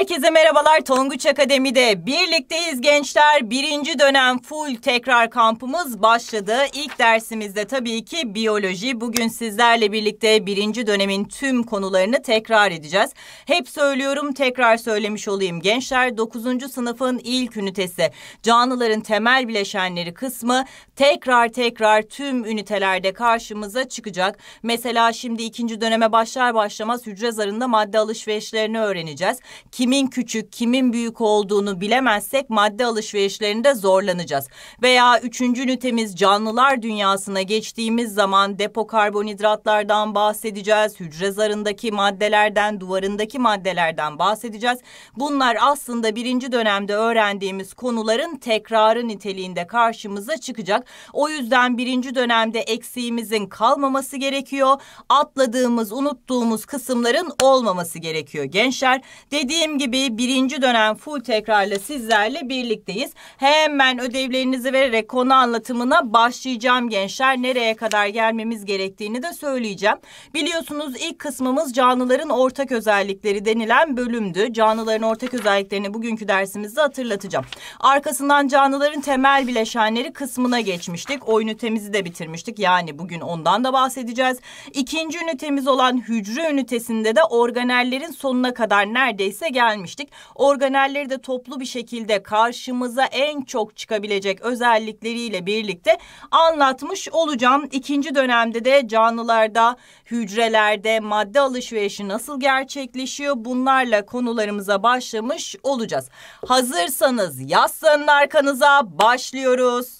Herkese merhabalar Tonguç Akademi'de birlikteyiz gençler. Birinci dönem full tekrar kampımız başladı. İlk dersimizde tabii ki biyoloji. Bugün sizlerle birlikte birinci dönemin tüm konularını tekrar edeceğiz. Hep söylüyorum tekrar söylemiş olayım. Gençler 9. sınıfın ilk ünitesi canlıların temel bileşenleri kısmı tekrar tekrar tüm ünitelerde karşımıza çıkacak. Mesela şimdi ikinci döneme başlar başlamaz hücre zarında madde alışverişlerini öğreneceğiz. Kim kimin küçük, kimin büyük olduğunu bilemezsek madde alışverişlerinde zorlanacağız. Veya üçüncü ünitemiz canlılar dünyasına geçtiğimiz zaman depo karbonhidratlardan bahsedeceğiz, hücre zarındaki maddelerden, duvarındaki maddelerden bahsedeceğiz. Bunlar aslında birinci dönemde öğrendiğimiz konuların tekrarı niteliğinde karşımıza çıkacak. O yüzden birinci dönemde eksiğimizin kalmaması gerekiyor. Atladığımız, unuttuğumuz kısımların olmaması gerekiyor gençler. Dediğim Dediğim gibi birinci dönem full tekrarla sizlerle birlikteyiz. Hemen ödevlerinizi vererek konu anlatımına başlayacağım gençler. Nereye kadar gelmemiz gerektiğini de söyleyeceğim. Biliyorsunuz ilk kısmımız canlıların ortak özellikleri denilen bölümdü. Canlıların ortak özelliklerini bugünkü dersimizde hatırlatacağım. Arkasından canlıların temel bileşenleri kısmına geçmiştik. O ünitemizi de bitirmiştik. Yani bugün ondan da bahsedeceğiz. İkinci ünitemiz olan hücre ünitesinde de organellerin sonuna kadar neredeyse gel gelmiştik. Organelleri de toplu bir şekilde karşımıza en çok çıkabilecek özellikleriyle birlikte anlatmış olacağım. İkinci dönemde de canlılarda, hücrelerde madde alışverişi nasıl gerçekleşiyor bunlarla konularımıza başlamış olacağız. Hazırsanız yaslanın arkanıza başlıyoruz.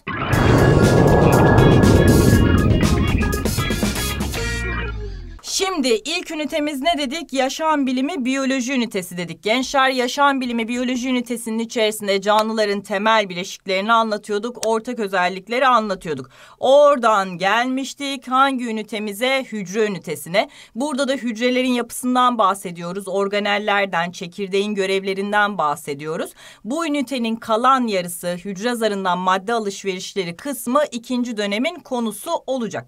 Şimdi Şimdi ilk ünitemiz ne dedik? Yaşam bilimi biyoloji ünitesi dedik. Gençler yaşam bilimi biyoloji ünitesinin içerisinde canlıların temel bileşiklerini anlatıyorduk. Ortak özellikleri anlatıyorduk. Oradan gelmiştik hangi ünitemize? Hücre ünitesine. Burada da hücrelerin yapısından bahsediyoruz. Organellerden, çekirdeğin görevlerinden bahsediyoruz. Bu ünitenin kalan yarısı hücre zarından madde alışverişleri kısmı ikinci dönemin konusu olacak.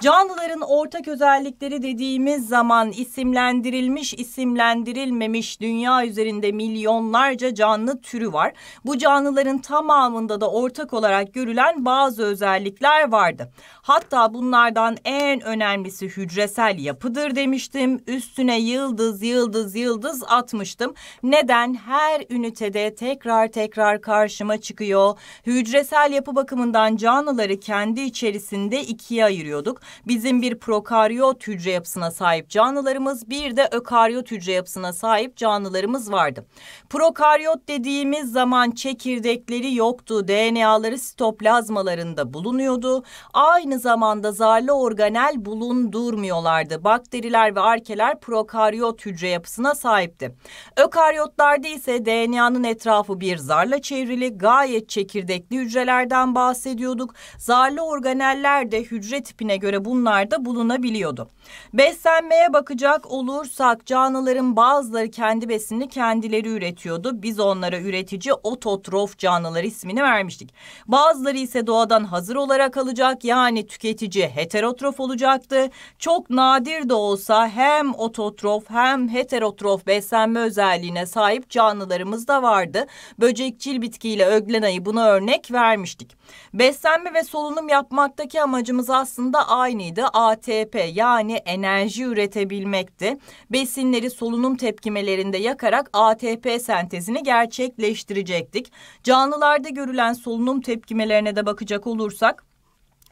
Canlıların ortak özellikleri dediği geçtiğimiz zaman isimlendirilmiş isimlendirilmemiş dünya üzerinde milyonlarca canlı türü var. Bu canlıların tamamında da ortak olarak görülen bazı özellikler vardı. Hatta bunlardan en önemlisi hücresel yapıdır demiştim. Üstüne yıldız yıldız yıldız atmıştım. Neden? Her ünitede tekrar tekrar karşıma çıkıyor. Hücresel yapı bakımından canlıları kendi içerisinde ikiye ayırıyorduk. Bizim bir prokaryot hücre yapısına yapısına sahip canlılarımız bir de ökaryot hücre yapısına sahip canlılarımız vardı. Prokaryot dediğimiz zaman çekirdekleri yoktu. DNA'ları sitoplazmalarında bulunuyordu. Aynı zamanda zarlı organel bulundurmuyorlardı. Bakteriler ve arkeler prokaryot hücre yapısına sahipti. Ökaryotlarda ise DNA'nın etrafı bir zarla çevrili gayet çekirdekli hücrelerden bahsediyorduk. Zarlı organeller de hücre tipine göre bunlar da bulunabiliyordu. Beslenme Beslenmeye bakacak olursak canlıların bazıları kendi besini kendileri üretiyordu. Biz onlara üretici ototrof canlılar ismini vermiştik. Bazıları ise doğadan hazır olarak alacak yani tüketici heterotrof olacaktı. Çok nadir de olsa hem ototrof hem heterotrof beslenme özelliğine sahip canlılarımız da vardı. Böcekçil bitkiyle öglen ayı buna örnek vermiştik. Beslenme ve solunum yapmaktaki amacımız aslında aynıydı. ATP yani enerji enerji üretebilmekti. Besinleri solunum tepkimelerinde yakarak ATP sentezini gerçekleştirecektik. Canlılarda görülen solunum tepkimelerine de bakacak olursak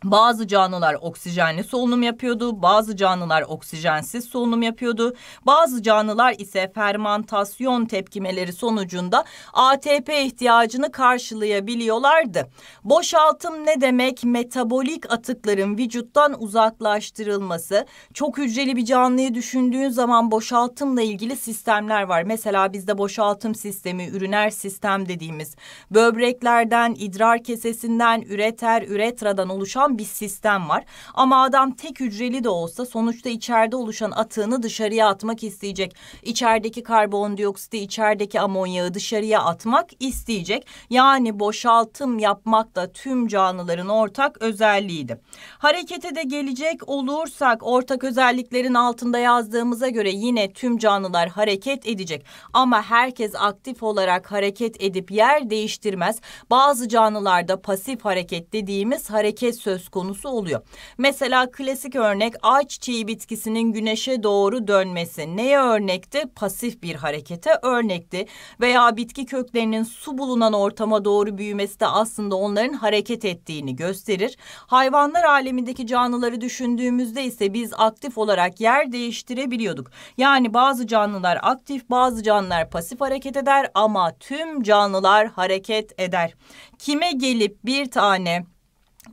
bazı canlılar oksijenli solunum yapıyordu, bazı canlılar oksijensiz solunum yapıyordu. Bazı canlılar ise fermantasyon tepkimeleri sonucunda ATP ihtiyacını karşılayabiliyorlardı. Boşaltım ne demek? Metabolik atıkların vücuttan uzaklaştırılması. Çok hücreli bir canlıyı düşündüğün zaman boşaltımla ilgili sistemler var. Mesela bizde boşaltım sistemi, üriner sistem dediğimiz böbreklerden, idrar kesesinden, üreter, üretradan oluşan bir sistem var. Ama adam tek hücreli de olsa sonuçta içeride oluşan atığını dışarıya atmak isteyecek. İçerideki karbondioksiti, içerideki amonyağı dışarıya atmak isteyecek. Yani boşaltım yapmak da tüm canlıların ortak özelliğiydi. Harekete de gelecek olursak ortak özelliklerin altında yazdığımıza göre yine tüm canlılar hareket edecek. Ama herkes aktif olarak hareket edip yer değiştirmez. Bazı canlılarda pasif hareket dediğimiz hareket söz söz konusu oluyor. Mesela klasik örnek ayçiçeği bitkisinin güneşe doğru dönmesi. Neye örnekti? Pasif bir harekete örnekti. Veya bitki köklerinin su bulunan ortama doğru büyümesi de aslında onların hareket ettiğini gösterir. Hayvanlar alemindeki canlıları düşündüğümüzde ise biz aktif olarak yer değiştirebiliyorduk. Yani bazı canlılar aktif, bazı canlılar pasif hareket eder ama tüm canlılar hareket eder. Kime gelip bir tane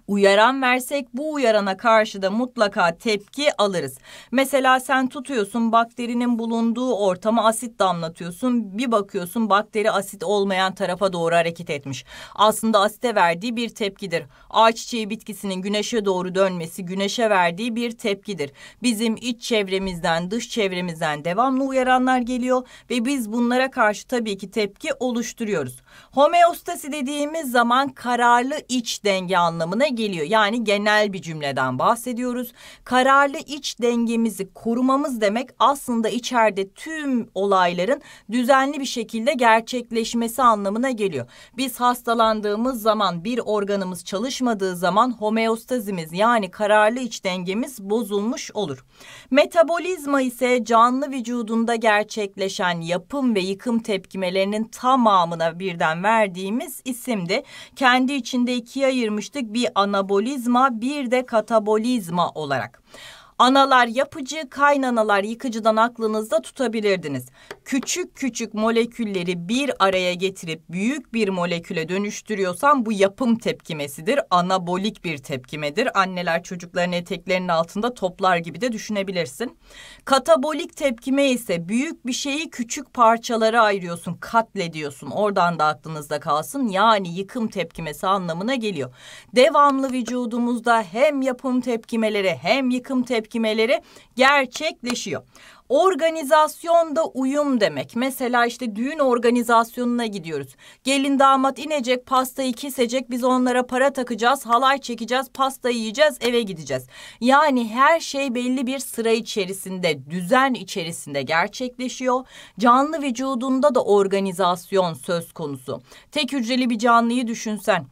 uyaran versek bu uyarana karşı da mutlaka tepki alırız. Mesela sen tutuyorsun bakterinin bulunduğu ortama asit damlatıyorsun. Bir bakıyorsun bakteri asit olmayan tarafa doğru hareket etmiş. Aslında asite verdiği bir tepkidir. Ağaç çiçeği bitkisinin güneşe doğru dönmesi güneşe verdiği bir tepkidir. Bizim iç çevremizden dış çevremizden devamlı uyaranlar geliyor ve biz bunlara karşı tabii ki tepki oluşturuyoruz. Homeostasi dediğimiz zaman kararlı iç denge anlamını anlamına geliyor. Yani genel bir cümleden bahsediyoruz. Kararlı iç dengemizi korumamız demek aslında içeride tüm olayların düzenli bir şekilde gerçekleşmesi anlamına geliyor. Biz hastalandığımız zaman bir organımız çalışmadığı zaman homeostazimiz yani kararlı iç dengemiz bozulmuş olur. Metabolizma ise canlı vücudunda gerçekleşen yapım ve yıkım tepkimelerinin tamamına birden verdiğimiz isimdi. Kendi içinde ikiye ayırmıştık. Bir anabolizma bir de katabolizma olarak. Analar yapıcı, kaynanalar yıkıcıdan aklınızda tutabilirdiniz. Küçük küçük molekülleri bir araya getirip büyük bir moleküle dönüştürüyorsan bu yapım tepkimesidir. Anabolik bir tepkimedir. Anneler çocuklarını eteklerinin altında toplar gibi de düşünebilirsin. Katabolik tepkime ise büyük bir şeyi küçük parçalara ayırıyorsun, katlediyorsun. Oradan da aklınızda kalsın. Yani yıkım tepkimesi anlamına geliyor. Devamlı vücudumuzda hem yapım tepkimeleri hem yıkım tepkimeleri tepkimeleri gerçekleşiyor. Organizasyonda uyum demek. Mesela işte düğün organizasyonuna gidiyoruz. Gelin damat inecek, pastayı kesecek, biz onlara para takacağız, halay çekeceğiz, pastayı yiyeceğiz, eve gideceğiz. Yani her şey belli bir sıra içerisinde, düzen içerisinde gerçekleşiyor. Canlı vücudunda da organizasyon söz konusu. Tek hücreli bir canlıyı düşünsen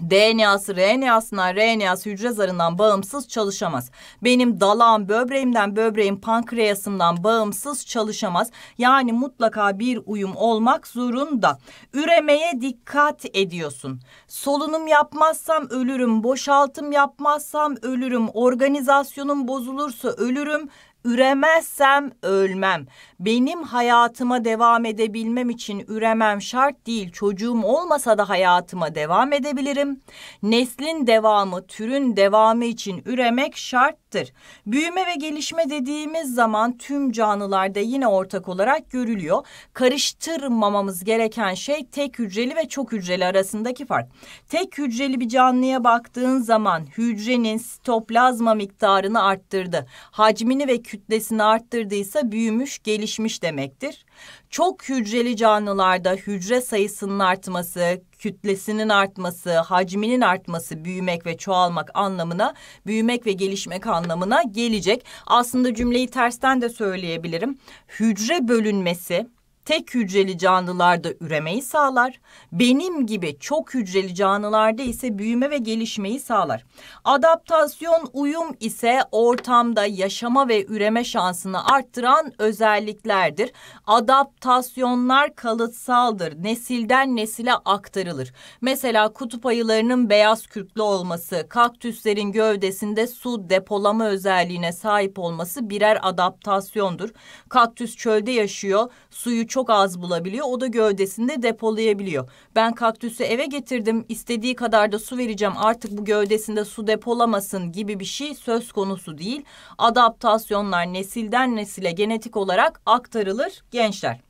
DNA'sı RNA'sına, RNA'sı hücre zarından bağımsız çalışamaz. Benim dalağım böbreğimden böbreğim pankreasımdan bağımsız çalışamaz. Yani mutlaka bir uyum olmak zorunda. Üremeye dikkat ediyorsun. Solunum yapmazsam ölürüm, boşaltım yapmazsam ölürüm, organizasyonum bozulursa ölürüm, üremezsem ölmem benim hayatıma devam edebilmem için üremem şart değil. Çocuğum olmasa da hayatıma devam edebilirim. Neslin devamı, türün devamı için üremek şarttır. Büyüme ve gelişme dediğimiz zaman tüm canlılarda yine ortak olarak görülüyor. Karıştırmamamız gereken şey tek hücreli ve çok hücreli arasındaki fark. Tek hücreli bir canlıya baktığın zaman hücrenin sitoplazma miktarını arttırdı. Hacmini ve kütlesini arttırdıysa büyümüş, gelişmiş gelişmiş demektir. Çok hücreli canlılarda hücre sayısının artması, kütlesinin artması, hacminin artması büyümek ve çoğalmak anlamına, büyümek ve gelişmek anlamına gelecek. Aslında cümleyi tersten de söyleyebilirim. Hücre bölünmesi tek hücreli canlılarda üremeyi sağlar. Benim gibi çok hücreli canlılarda ise büyüme ve gelişmeyi sağlar. Adaptasyon uyum ise ortamda yaşama ve üreme şansını arttıran özelliklerdir. Adaptasyonlar kalıtsaldır. Nesilden nesile aktarılır. Mesela kutup ayılarının beyaz kürklü olması, kaktüslerin gövdesinde su depolama özelliğine sahip olması birer adaptasyondur. Kaktüs çölde yaşıyor, suyu çok çok az bulabiliyor. O da gövdesinde depolayabiliyor. Ben kaktüsü eve getirdim. istediği kadar da su vereceğim. Artık bu gövdesinde su depolamasın gibi bir şey söz konusu değil. Adaptasyonlar nesilden nesile genetik olarak aktarılır gençler.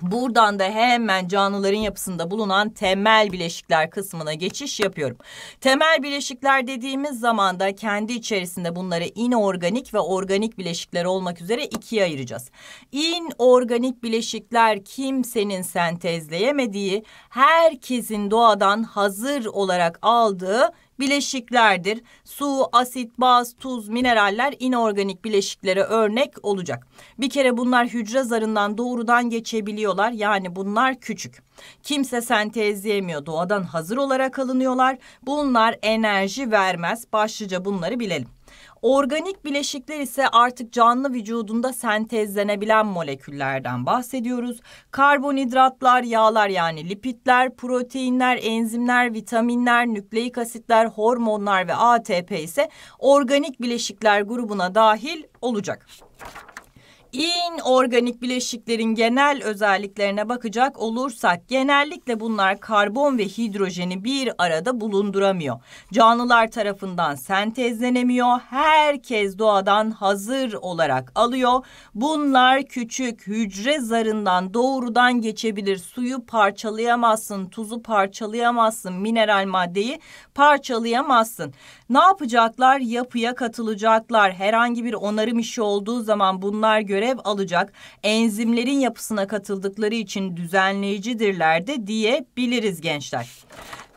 Buradan da hemen canlıların yapısında bulunan temel bileşikler kısmına geçiş yapıyorum. Temel bileşikler dediğimiz zaman da kendi içerisinde bunları inorganik ve organik bileşikler olmak üzere ikiye ayıracağız. İnorganik bileşikler kimsenin sentezleyemediği, herkesin doğadan hazır olarak aldığı bileşiklerdir. Su, asit, baz, tuz, mineraller inorganik bileşiklere örnek olacak. Bir kere bunlar hücre zarından doğrudan geçebiliyorlar. Yani bunlar küçük. Kimse sentezleyemiyor. Doğadan hazır olarak alınıyorlar. Bunlar enerji vermez. Başlıca bunları bilelim. Organik bileşikler ise artık canlı vücudunda sentezlenebilen moleküllerden bahsediyoruz. Karbonhidratlar, yağlar yani lipitler, proteinler, enzimler, vitaminler, nükleik asitler, hormonlar ve ATP ise organik bileşikler grubuna dahil olacak inorganik bileşiklerin genel özelliklerine bakacak olursak genellikle bunlar karbon ve hidrojeni bir arada bulunduramıyor. Canlılar tarafından sentezlenemiyor. Herkes doğadan hazır olarak alıyor. Bunlar küçük hücre zarından doğrudan geçebilir. Suyu parçalayamazsın, tuzu parçalayamazsın, mineral maddeyi parçalayamazsın. Ne yapacaklar? Yapıya katılacaklar. Herhangi bir onarım işi olduğu zaman bunlar göre görev alacak enzimlerin yapısına katıldıkları için düzenleyicidirler de diyebiliriz gençler.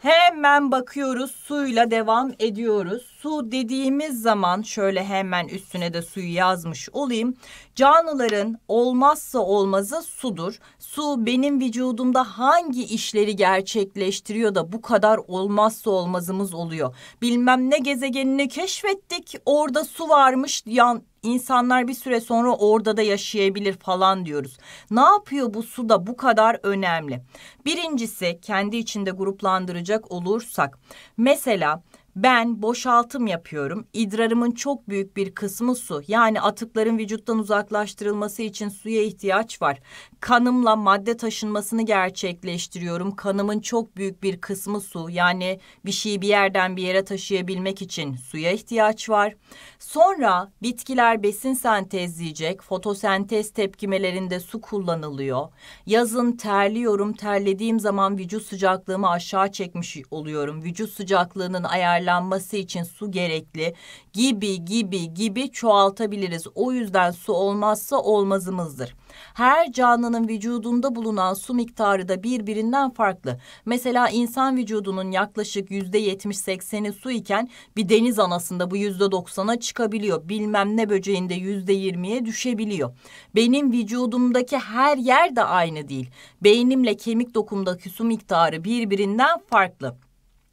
Hemen bakıyoruz suyla devam ediyoruz su dediğimiz zaman şöyle hemen üstüne de suyu yazmış olayım. Canlıların olmazsa olmazı sudur. Su benim vücudumda hangi işleri gerçekleştiriyor da bu kadar olmazsa olmazımız oluyor. Bilmem ne gezegenini keşfettik orada su varmış yan, İnsanlar bir süre sonra orada da yaşayabilir falan diyoruz. Ne yapıyor bu su da bu kadar önemli? Birincisi kendi içinde gruplandıracak olursak mesela ben boşaltım yapıyorum. İdrarımın çok büyük bir kısmı su. Yani atıkların vücuttan uzaklaştırılması için suya ihtiyaç var. Kanımla madde taşınmasını gerçekleştiriyorum. Kanımın çok büyük bir kısmı su. Yani bir şeyi bir yerden bir yere taşıyabilmek için suya ihtiyaç var. Sonra bitkiler besin sentezleyecek. Fotosentez tepkimelerinde su kullanılıyor. Yazın terliyorum. Terlediğim zaman vücut sıcaklığımı aşağı çekmiş oluyorum. Vücut sıcaklığının ayar toparlanması için su gerekli gibi gibi gibi çoğaltabiliriz. O yüzden su olmazsa olmazımızdır. Her canlının vücudunda bulunan su miktarı da birbirinden farklı. Mesela insan vücudunun yaklaşık yüzde %70-80'i su iken bir deniz anasında bu yüzde %90'a çıkabiliyor. Bilmem ne böceğinde yüzde %20'ye düşebiliyor. Benim vücudumdaki her yer de aynı değil. Beynimle kemik dokumdaki su miktarı birbirinden farklı.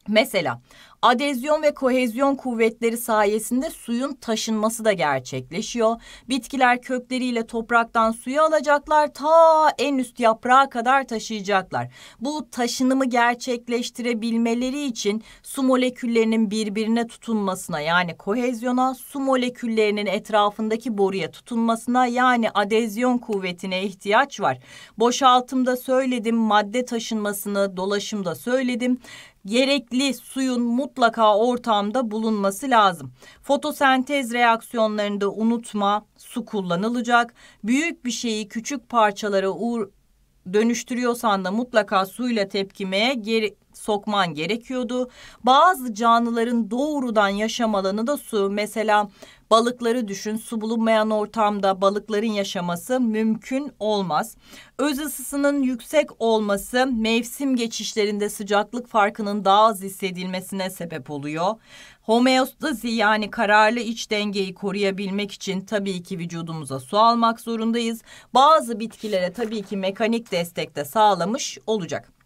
Mesela Adezyon ve kohezyon kuvvetleri sayesinde suyun taşınması da gerçekleşiyor. Bitkiler kökleriyle topraktan suyu alacaklar ta en üst yaprağa kadar taşıyacaklar. Bu taşınımı gerçekleştirebilmeleri için su moleküllerinin birbirine tutunmasına yani kohezyona su moleküllerinin etrafındaki boruya tutunmasına yani adezyon kuvvetine ihtiyaç var. Boşaltımda söyledim madde taşınmasını dolaşımda söyledim gerekli suyun mutlaka ortamda bulunması lazım. Fotosentez reaksiyonlarında unutma su kullanılacak. Büyük bir şeyi küçük parçalara dönüştürüyorsan da mutlaka suyla tepkimeye geri sokman gerekiyordu. Bazı canlıların doğrudan yaşam alanı da su. Mesela balıkları düşün. Su bulunmayan ortamda balıkların yaşaması mümkün olmaz. Öz ısısının yüksek olması mevsim geçişlerinde sıcaklık farkının daha az hissedilmesine sebep oluyor. Homeostazi yani kararlı iç dengeyi koruyabilmek için tabii ki vücudumuza su almak zorundayız. Bazı bitkilere tabii ki mekanik destek de sağlamış olacak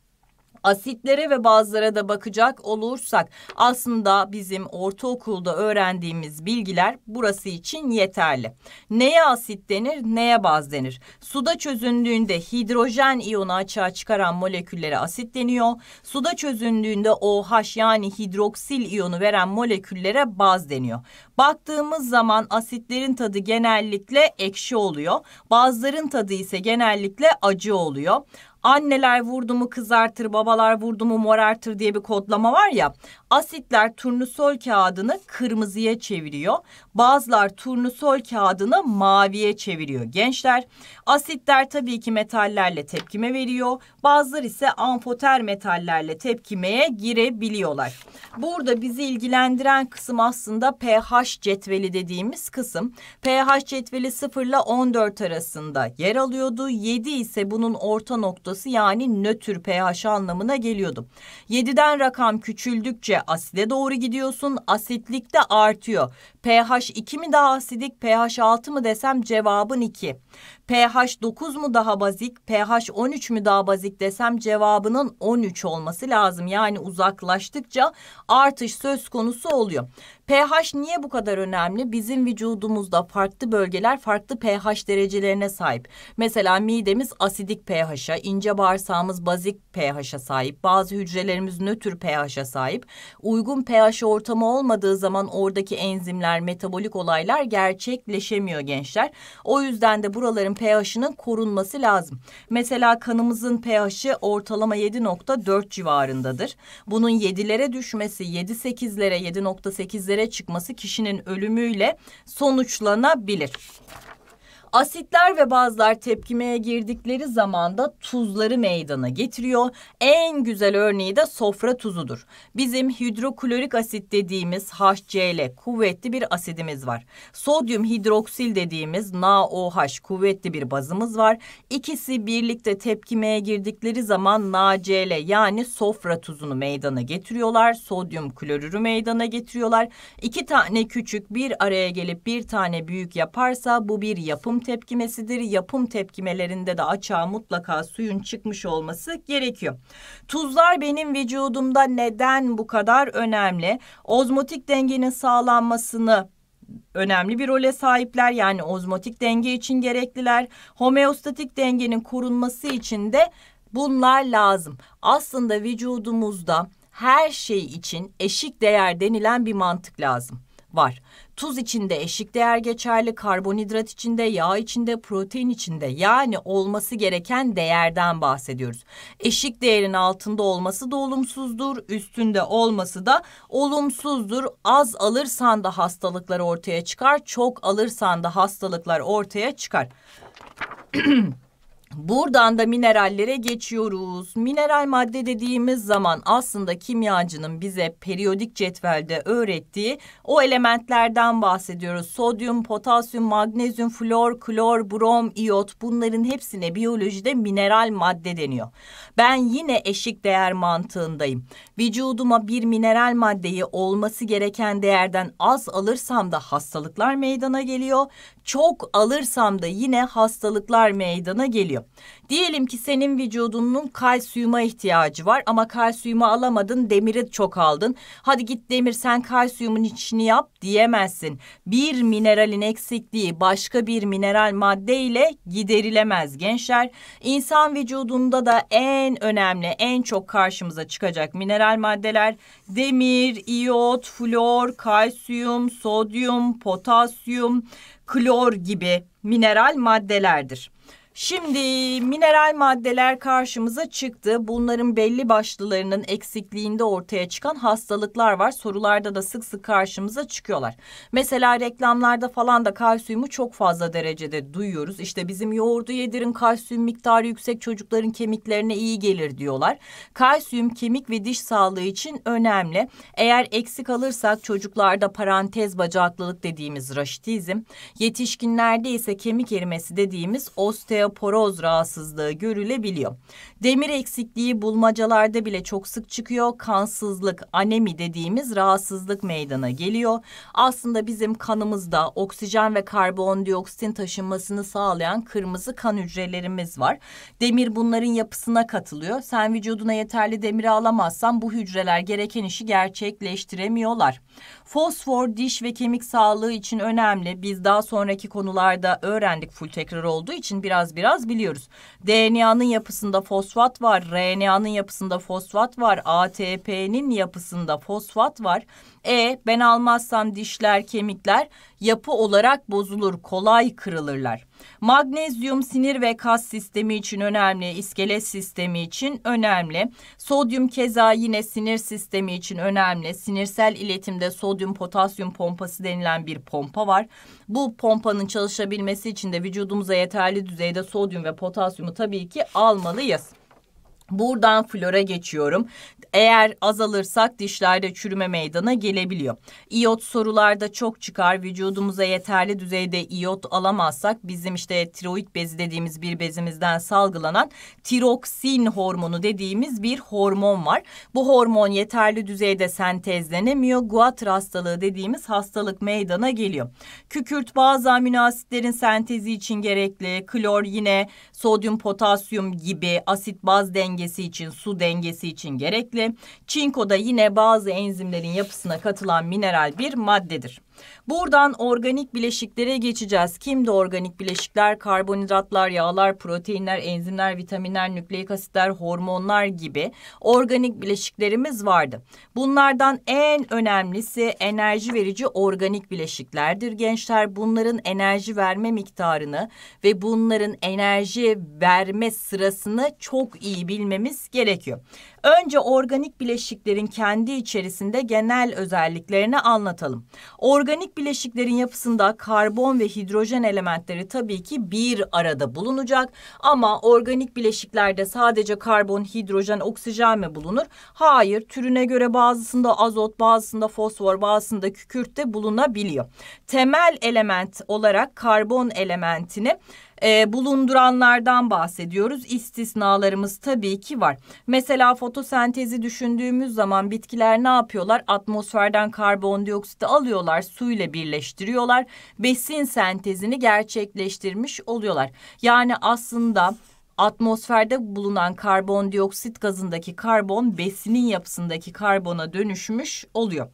asitlere ve bazlara da bakacak olursak aslında bizim ortaokulda öğrendiğimiz bilgiler burası için yeterli. Neye asit denir, neye baz denir? Suda çözündüğünde hidrojen iyonu açığa çıkaran moleküllere asit deniyor. Suda çözündüğünde OH yani hidroksil iyonu veren moleküllere baz deniyor. Baktığımız zaman asitlerin tadı genellikle ekşi oluyor. Bazların tadı ise genellikle acı oluyor anneler vurdu mu kızartır, babalar vurdu mu morartır diye bir kodlama var ya. Asitler turnusol kağıdını kırmızıya çeviriyor. Bazılar turnusol kağıdını maviye çeviriyor gençler. Asitler tabii ki metallerle tepkime veriyor. Bazılar ise amfoter metallerle tepkimeye girebiliyorlar. Burada bizi ilgilendiren kısım aslında pH cetveli dediğimiz kısım. pH cetveli 0 ile 14 arasında yer alıyordu. 7 ise bunun orta noktası yani nötr pH anlamına geliyordu. 7'den rakam küçüldükçe aside doğru gidiyorsun. Asitlik de artıyor. pH 2 mi daha asidik, pH 6 mı desem cevabın 2 pH 9 mu daha bazik, pH 13 mü daha bazik desem cevabının 13 olması lazım. Yani uzaklaştıkça artış söz konusu oluyor. pH niye bu kadar önemli? Bizim vücudumuzda farklı bölgeler farklı pH derecelerine sahip. Mesela midemiz asidik pH'a, ince bağırsağımız bazik pH'a sahip, bazı hücrelerimiz nötr pH'a sahip. Uygun pH ortamı olmadığı zaman oradaki enzimler, metabolik olaylar gerçekleşemiyor gençler. O yüzden de buraların pH'ının korunması lazım. Mesela kanımızın pH'i ortalama 7.4 civarındadır. Bunun 7'lere düşmesi, 7-8'lere, 7.8'lere çıkması kişinin ölümüyle sonuçlanabilir. Asitler ve bazlar tepkimeye girdikleri zaman da tuzları meydana getiriyor. En güzel örneği de sofra tuzudur. Bizim hidroklorik asit dediğimiz HCl kuvvetli bir asidimiz var. Sodyum hidroksil dediğimiz NaOH kuvvetli bir bazımız var. İkisi birlikte tepkimeye girdikleri zaman NaCl yani sofra tuzunu meydana getiriyorlar. Sodyum klorürü meydana getiriyorlar. İki tane küçük bir araya gelip bir tane büyük yaparsa bu bir yapım tepkimesidir. Yapım tepkimelerinde de açığa mutlaka suyun çıkmış olması gerekiyor. Tuzlar benim vücudumda neden bu kadar önemli? Ozmotik dengenin sağlanmasını önemli bir role sahipler. Yani ozmotik denge için gerekliler. Homeostatik dengenin korunması için de bunlar lazım. Aslında vücudumuzda her şey için eşik değer denilen bir mantık lazım var. Tuz içinde eşik değer geçerli, karbonhidrat içinde, yağ içinde, protein içinde yani olması gereken değerden bahsediyoruz. Eşik değerin altında olması da olumsuzdur, üstünde olması da olumsuzdur. Az alırsan da hastalıklar ortaya çıkar, çok alırsan da hastalıklar ortaya çıkar. Buradan da minerallere geçiyoruz. Mineral madde dediğimiz zaman aslında kimyacının bize periyodik cetvelde öğrettiği o elementlerden bahsediyoruz. Sodyum, potasyum, magnezyum, flor, klor, brom, iyot bunların hepsine biyolojide mineral madde deniyor. Ben yine eşik değer mantığındayım. Vücuduma bir mineral maddeyi olması gereken değerden az alırsam da hastalıklar meydana geliyor çok alırsam da yine hastalıklar meydana geliyor. Diyelim ki senin vücudunun kalsiyuma ihtiyacı var ama kalsiyumu alamadın demiri çok aldın. Hadi git demir sen kalsiyumun içini yap diyemezsin. Bir mineralin eksikliği başka bir mineral maddeyle giderilemez gençler. İnsan vücudunda da en önemli en çok karşımıza çıkacak mineral maddeler demir, iot, flor, kalsiyum, sodyum, potasyum, klor gibi mineral maddelerdir. Şimdi mineral maddeler karşımıza çıktı. Bunların belli başlılarının eksikliğinde ortaya çıkan hastalıklar var. Sorularda da sık sık karşımıza çıkıyorlar. Mesela reklamlarda falan da kalsiyumu çok fazla derecede duyuyoruz. İşte bizim yoğurdu yedirin kalsiyum miktarı yüksek çocukların kemiklerine iyi gelir diyorlar. Kalsiyum kemik ve diş sağlığı için önemli. Eğer eksik alırsak çocuklarda parantez bacaklılık dediğimiz raşitizm, yetişkinlerde ise kemik erimesi dediğimiz osteo osteoporoz rahatsızlığı görülebiliyor. Demir eksikliği bulmacalarda bile çok sık çıkıyor. Kansızlık, anemi dediğimiz rahatsızlık meydana geliyor. Aslında bizim kanımızda oksijen ve karbondioksitin taşınmasını sağlayan kırmızı kan hücrelerimiz var. Demir bunların yapısına katılıyor. Sen vücuduna yeterli demiri alamazsan bu hücreler gereken işi gerçekleştiremiyorlar. Fosfor diş ve kemik sağlığı için önemli. Biz daha sonraki konularda öğrendik full tekrar olduğu için biraz biraz biliyoruz. DNA'nın yapısında fosfat var, RNA'nın yapısında fosfat var, ATP'nin yapısında fosfat var. E ben almazsam dişler, kemikler yapı olarak bozulur, kolay kırılırlar. Magnezyum sinir ve kas sistemi için önemli, iskelet sistemi için önemli. Sodyum keza yine sinir sistemi için önemli. Sinirsel iletimde sodyum potasyum pompası denilen bir pompa var. Bu pompanın çalışabilmesi için de vücudumuza yeterli düzeyde sodyum ve potasyumu tabii ki almalıyız. Buradan flora geçiyorum. Eğer azalırsak dişlerde çürüme meydana gelebiliyor. İyot sorularda çok çıkar. Vücudumuza yeterli düzeyde iyot alamazsak bizim işte tiroid bezi dediğimiz bir bezimizden salgılanan tiroksin hormonu dediğimiz bir hormon var. Bu hormon yeterli düzeyde sentezlenemiyor. Guatr hastalığı dediğimiz hastalık meydana geliyor. Kükürt bazı aminoasitlerin sentezi için gerekli. Klor yine sodyum, potasyum gibi asit baz denge dengesi için, su dengesi için gerekli. Çinko da yine bazı enzimlerin yapısına katılan mineral bir maddedir. Buradan organik bileşiklere geçeceğiz. Kimde organik bileşikler? Karbonhidratlar, yağlar, proteinler, enzimler, vitaminler, nükleik asitler, hormonlar gibi organik bileşiklerimiz vardı. Bunlardan en önemlisi enerji verici organik bileşiklerdir gençler. Bunların enerji verme miktarını ve bunların enerji verme sırasını çok iyi bilmemiz gerekiyor. Önce organik bileşiklerin kendi içerisinde genel özelliklerini anlatalım. Organik bileşiklerin yapısında karbon ve hidrojen elementleri tabii ki bir arada bulunacak ama organik bileşiklerde sadece karbon, hidrojen, oksijen mi bulunur? Hayır, türüne göre bazısında azot, bazısında fosfor, bazısında kükürt de bulunabiliyor. Temel element olarak karbon elementini e, bulunduranlardan bahsediyoruz. İstisnalarımız tabii ki var. Mesela fotosentezi düşündüğümüz zaman bitkiler ne yapıyorlar? Atmosferden karbondioksiti alıyorlar, suyla birleştiriyorlar. Besin sentezini gerçekleştirmiş oluyorlar. Yani aslında atmosferde bulunan karbondioksit gazındaki karbon besinin yapısındaki karbona dönüşmüş oluyor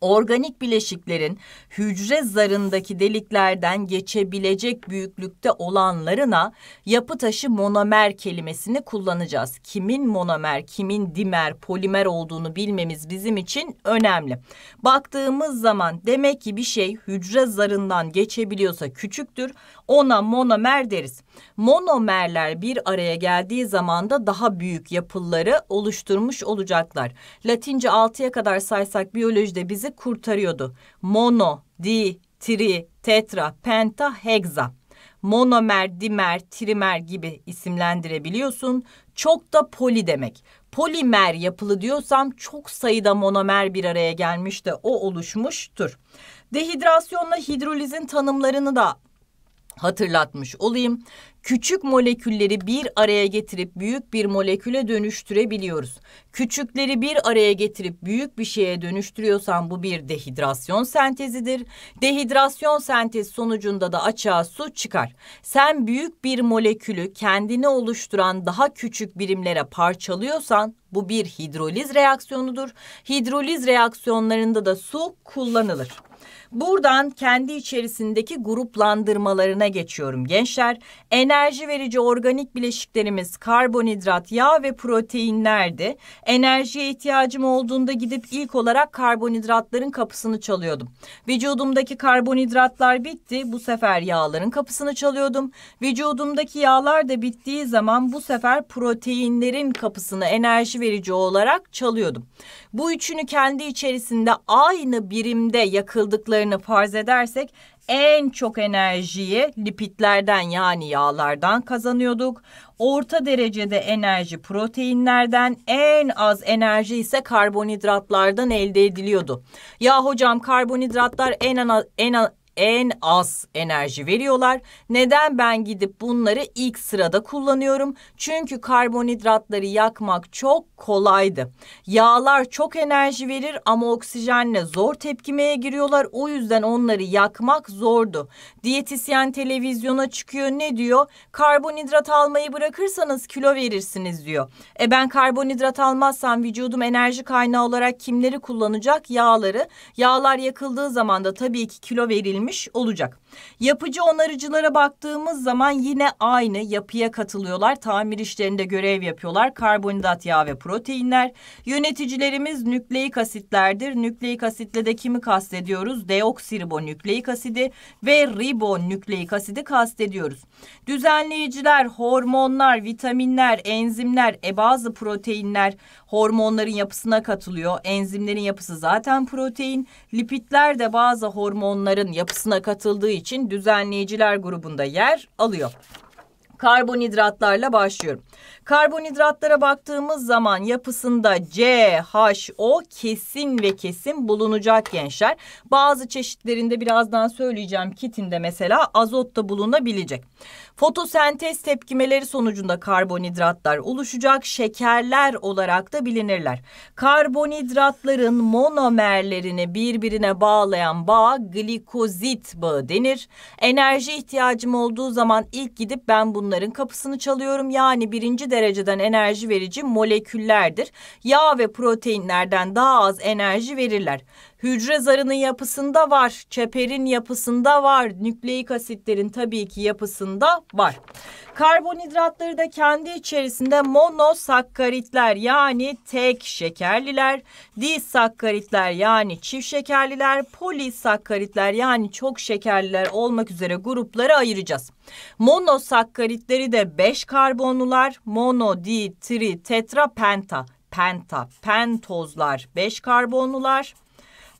organik bileşiklerin hücre zarındaki deliklerden geçebilecek büyüklükte olanlarına yapı taşı monomer kelimesini kullanacağız. Kimin monomer, kimin dimer, polimer olduğunu bilmemiz bizim için önemli. Baktığımız zaman demek ki bir şey hücre zarından geçebiliyorsa küçüktür. Ona monomer deriz. Monomerler bir araya geldiği zaman da daha büyük yapıları oluşturmuş olacaklar. Latince 6'ya kadar saysak biyolojide bizi kurtarıyordu. Mono, di, tri, tetra, penta, hegza monomer, dimer, trimer gibi isimlendirebiliyorsun. Çok da poli demek. Polimer yapılı diyorsam çok sayıda monomer bir araya gelmiş de o oluşmuştur. Dehidrasyonla hidrolizin tanımlarını da hatırlatmış olayım. Küçük molekülleri bir araya getirip büyük bir moleküle dönüştürebiliyoruz. Küçükleri bir araya getirip büyük bir şeye dönüştürüyorsan bu bir dehidrasyon sentezidir. Dehidrasyon sentezi sonucunda da açığa su çıkar. Sen büyük bir molekülü kendini oluşturan daha küçük birimlere parçalıyorsan bu bir hidroliz reaksiyonudur. Hidroliz reaksiyonlarında da su kullanılır. Buradan kendi içerisindeki gruplandırmalarına geçiyorum gençler. Enerji verici organik bileşiklerimiz karbonhidrat, yağ ve proteinlerdi. Enerjiye ihtiyacım olduğunda gidip ilk olarak karbonhidratların kapısını çalıyordum. Vücudumdaki karbonhidratlar bitti. Bu sefer yağların kapısını çalıyordum. Vücudumdaki yağlar da bittiği zaman bu sefer proteinlerin kapısını enerji verici olarak çalıyordum. Bu üçünü kendi içerisinde aynı birimde yakıldıkları olduklarını farz edersek en çok enerjiyi lipitlerden yani yağlardan kazanıyorduk. Orta derecede enerji proteinlerden, en az enerji ise karbonhidratlardan elde ediliyordu. Ya hocam karbonhidratlar en ana, en en az enerji veriyorlar. Neden ben gidip bunları ilk sırada kullanıyorum? Çünkü karbonhidratları yakmak çok kolaydı. Yağlar çok enerji verir ama oksijenle zor tepkimeye giriyorlar. O yüzden onları yakmak zordu. Diyetisyen televizyona çıkıyor ne diyor? Karbonhidrat almayı bırakırsanız kilo verirsiniz diyor. E ben karbonhidrat almazsam vücudum enerji kaynağı olarak kimleri kullanacak? Yağları. Yağlar yakıldığı zaman da tabii ki kilo verilmiş verilmiş olacak. Yapıcı onarıcılara baktığımız zaman yine aynı yapıya katılıyorlar. Tamir işlerinde görev yapıyorlar. Karbonhidrat, yağ ve proteinler. Yöneticilerimiz nükleik asitlerdir. Nükleik asitle de kimi kastediyoruz? Deoksiribonükleik asidi ve ribonükleik asidi kastediyoruz. Düzenleyiciler, hormonlar, vitaminler, enzimler, e bazı proteinler hormonların yapısına katılıyor. Enzimlerin yapısı zaten protein. Lipidler de bazı hormonların yapısına katıldığı için için düzenleyiciler grubunda yer alıyor. Karbonhidratlarla başlıyorum. Karbonhidratlara baktığımız zaman yapısında CHO kesin ve kesin bulunacak gençler. Bazı çeşitlerinde birazdan söyleyeceğim kitinde mesela azot da bulunabilecek. Fotosentez tepkimeleri sonucunda karbonhidratlar oluşacak şekerler olarak da bilinirler. Karbonhidratların monomerlerini birbirine bağlayan bağ glikozit bağı denir. Enerji ihtiyacım olduğu zaman ilk gidip ben bunların kapısını çalıyorum. Yani birinci dereceden enerji verici moleküllerdir. Yağ ve proteinlerden daha az enerji verirler. Hücre zarının yapısında var, çeperin yapısında var, nükleik asitlerin tabii ki yapısında var. Karbonhidratları da kendi içerisinde monosakkaritler yani tek şekerliler, disakkaritler yani çift şekerliler, polisakkaritler yani çok şekerliler olmak üzere gruplara ayıracağız. Monosakkaritleri de 5 karbonlular, mono, di, tri, tetra, penta penta, pentozlar 5 karbonlular.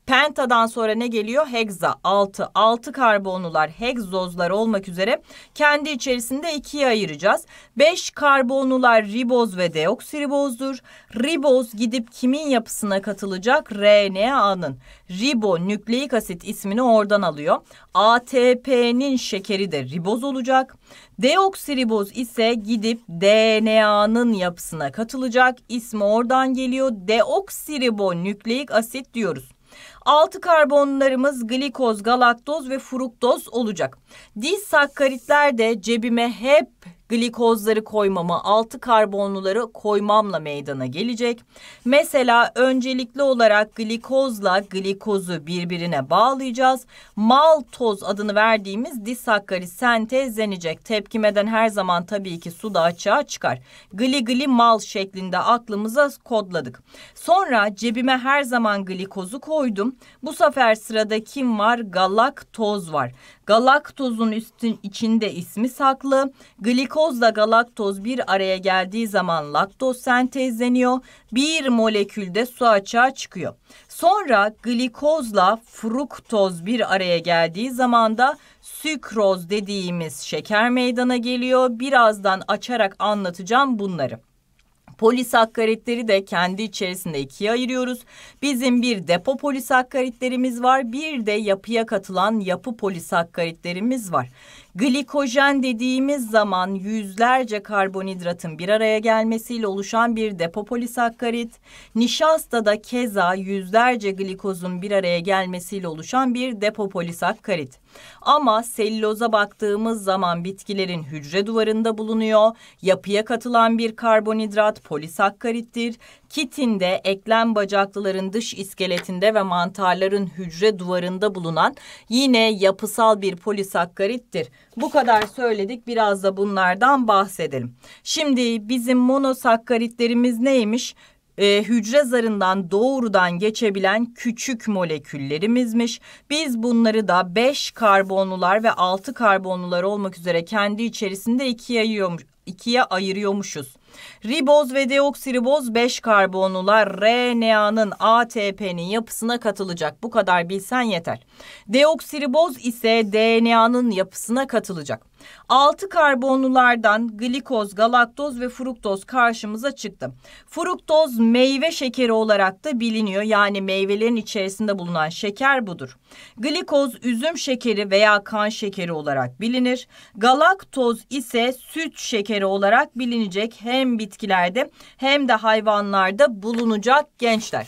Pentadan sonra ne geliyor? Hexa, 6. 6 karbonlular hexozlar olmak üzere kendi içerisinde ikiye ayıracağız. 5 karbonlular riboz ve deoksiribozdur. Riboz gidip kimin yapısına katılacak? RNA'nın. Ribonükleik asit ismini oradan alıyor. ATP'nin şekeri de riboz olacak. Deoksiriboz ise gidip DNA'nın yapısına katılacak. İsmi oradan geliyor. Deoksiribonükleik asit diyoruz. Altı karbonlarımız glikoz, galaktoz ve fruktoz olacak. Disakkaritler de cebime hep glikozları koymamı, altı karbonluları koymamla meydana gelecek. Mesela öncelikli olarak glikozla glikozu birbirine bağlayacağız. Maltoz adını verdiğimiz disakkarit sentezlenecek. Tepkimeden her zaman tabii ki su da açığa çıkar. Gli gli mal şeklinde aklımıza kodladık. Sonra cebime her zaman glikozu koydum. Bu sefer sırada kim var? Galaktoz var. Galaktozun üstün içinde ismi saklı. Glikoz Glukozla galaktoz bir araya geldiği zaman laktoz sentezleniyor. Bir molekülde su açığa çıkıyor. Sonra glikozla fruktoz bir araya geldiği zaman da sükroz dediğimiz şeker meydana geliyor. Birazdan açarak anlatacağım bunları. Polisakkaritleri de kendi içerisinde ikiye ayırıyoruz. Bizim bir depo polisakkaritlerimiz var, bir de yapıya katılan yapı polisakkaritlerimiz var. Glikojen dediğimiz zaman yüzlerce karbonhidratın bir araya gelmesiyle oluşan bir depo polisakkarit, nişasta da keza yüzlerce glikozun bir araya gelmesiyle oluşan bir depo polisakkarit. Ama selüloza baktığımız zaman bitkilerin hücre duvarında bulunuyor. Yapıya katılan bir karbonhidrat polisakkarittir. Kitinde eklem bacaklıların dış iskeletinde ve mantarların hücre duvarında bulunan yine yapısal bir polisakkarittir. Bu kadar söyledik biraz da bunlardan bahsedelim. Şimdi bizim monosakkaritlerimiz neymiş? e, hücre zarından doğrudan geçebilen küçük moleküllerimizmiş. Biz bunları da 5 karbonlular ve 6 karbonlular olmak üzere kendi içerisinde ikiye ayırıyormuş, ikiye ayırıyormuşuz. Riboz ve deoksiriboz 5 karbonlular RNA'nın ATP'nin yapısına katılacak. Bu kadar bilsen yeter. Deoksiriboz ise DNA'nın yapısına katılacak. 6 karbonlulardan glikoz, galaktoz ve fruktoz karşımıza çıktı. Fruktoz meyve şekeri olarak da biliniyor. Yani meyvelerin içerisinde bulunan şeker budur. Glikoz üzüm şekeri veya kan şekeri olarak bilinir. Galaktoz ise süt şekeri olarak bilinecek hem bitkilerde hem de hayvanlarda bulunacak gençler.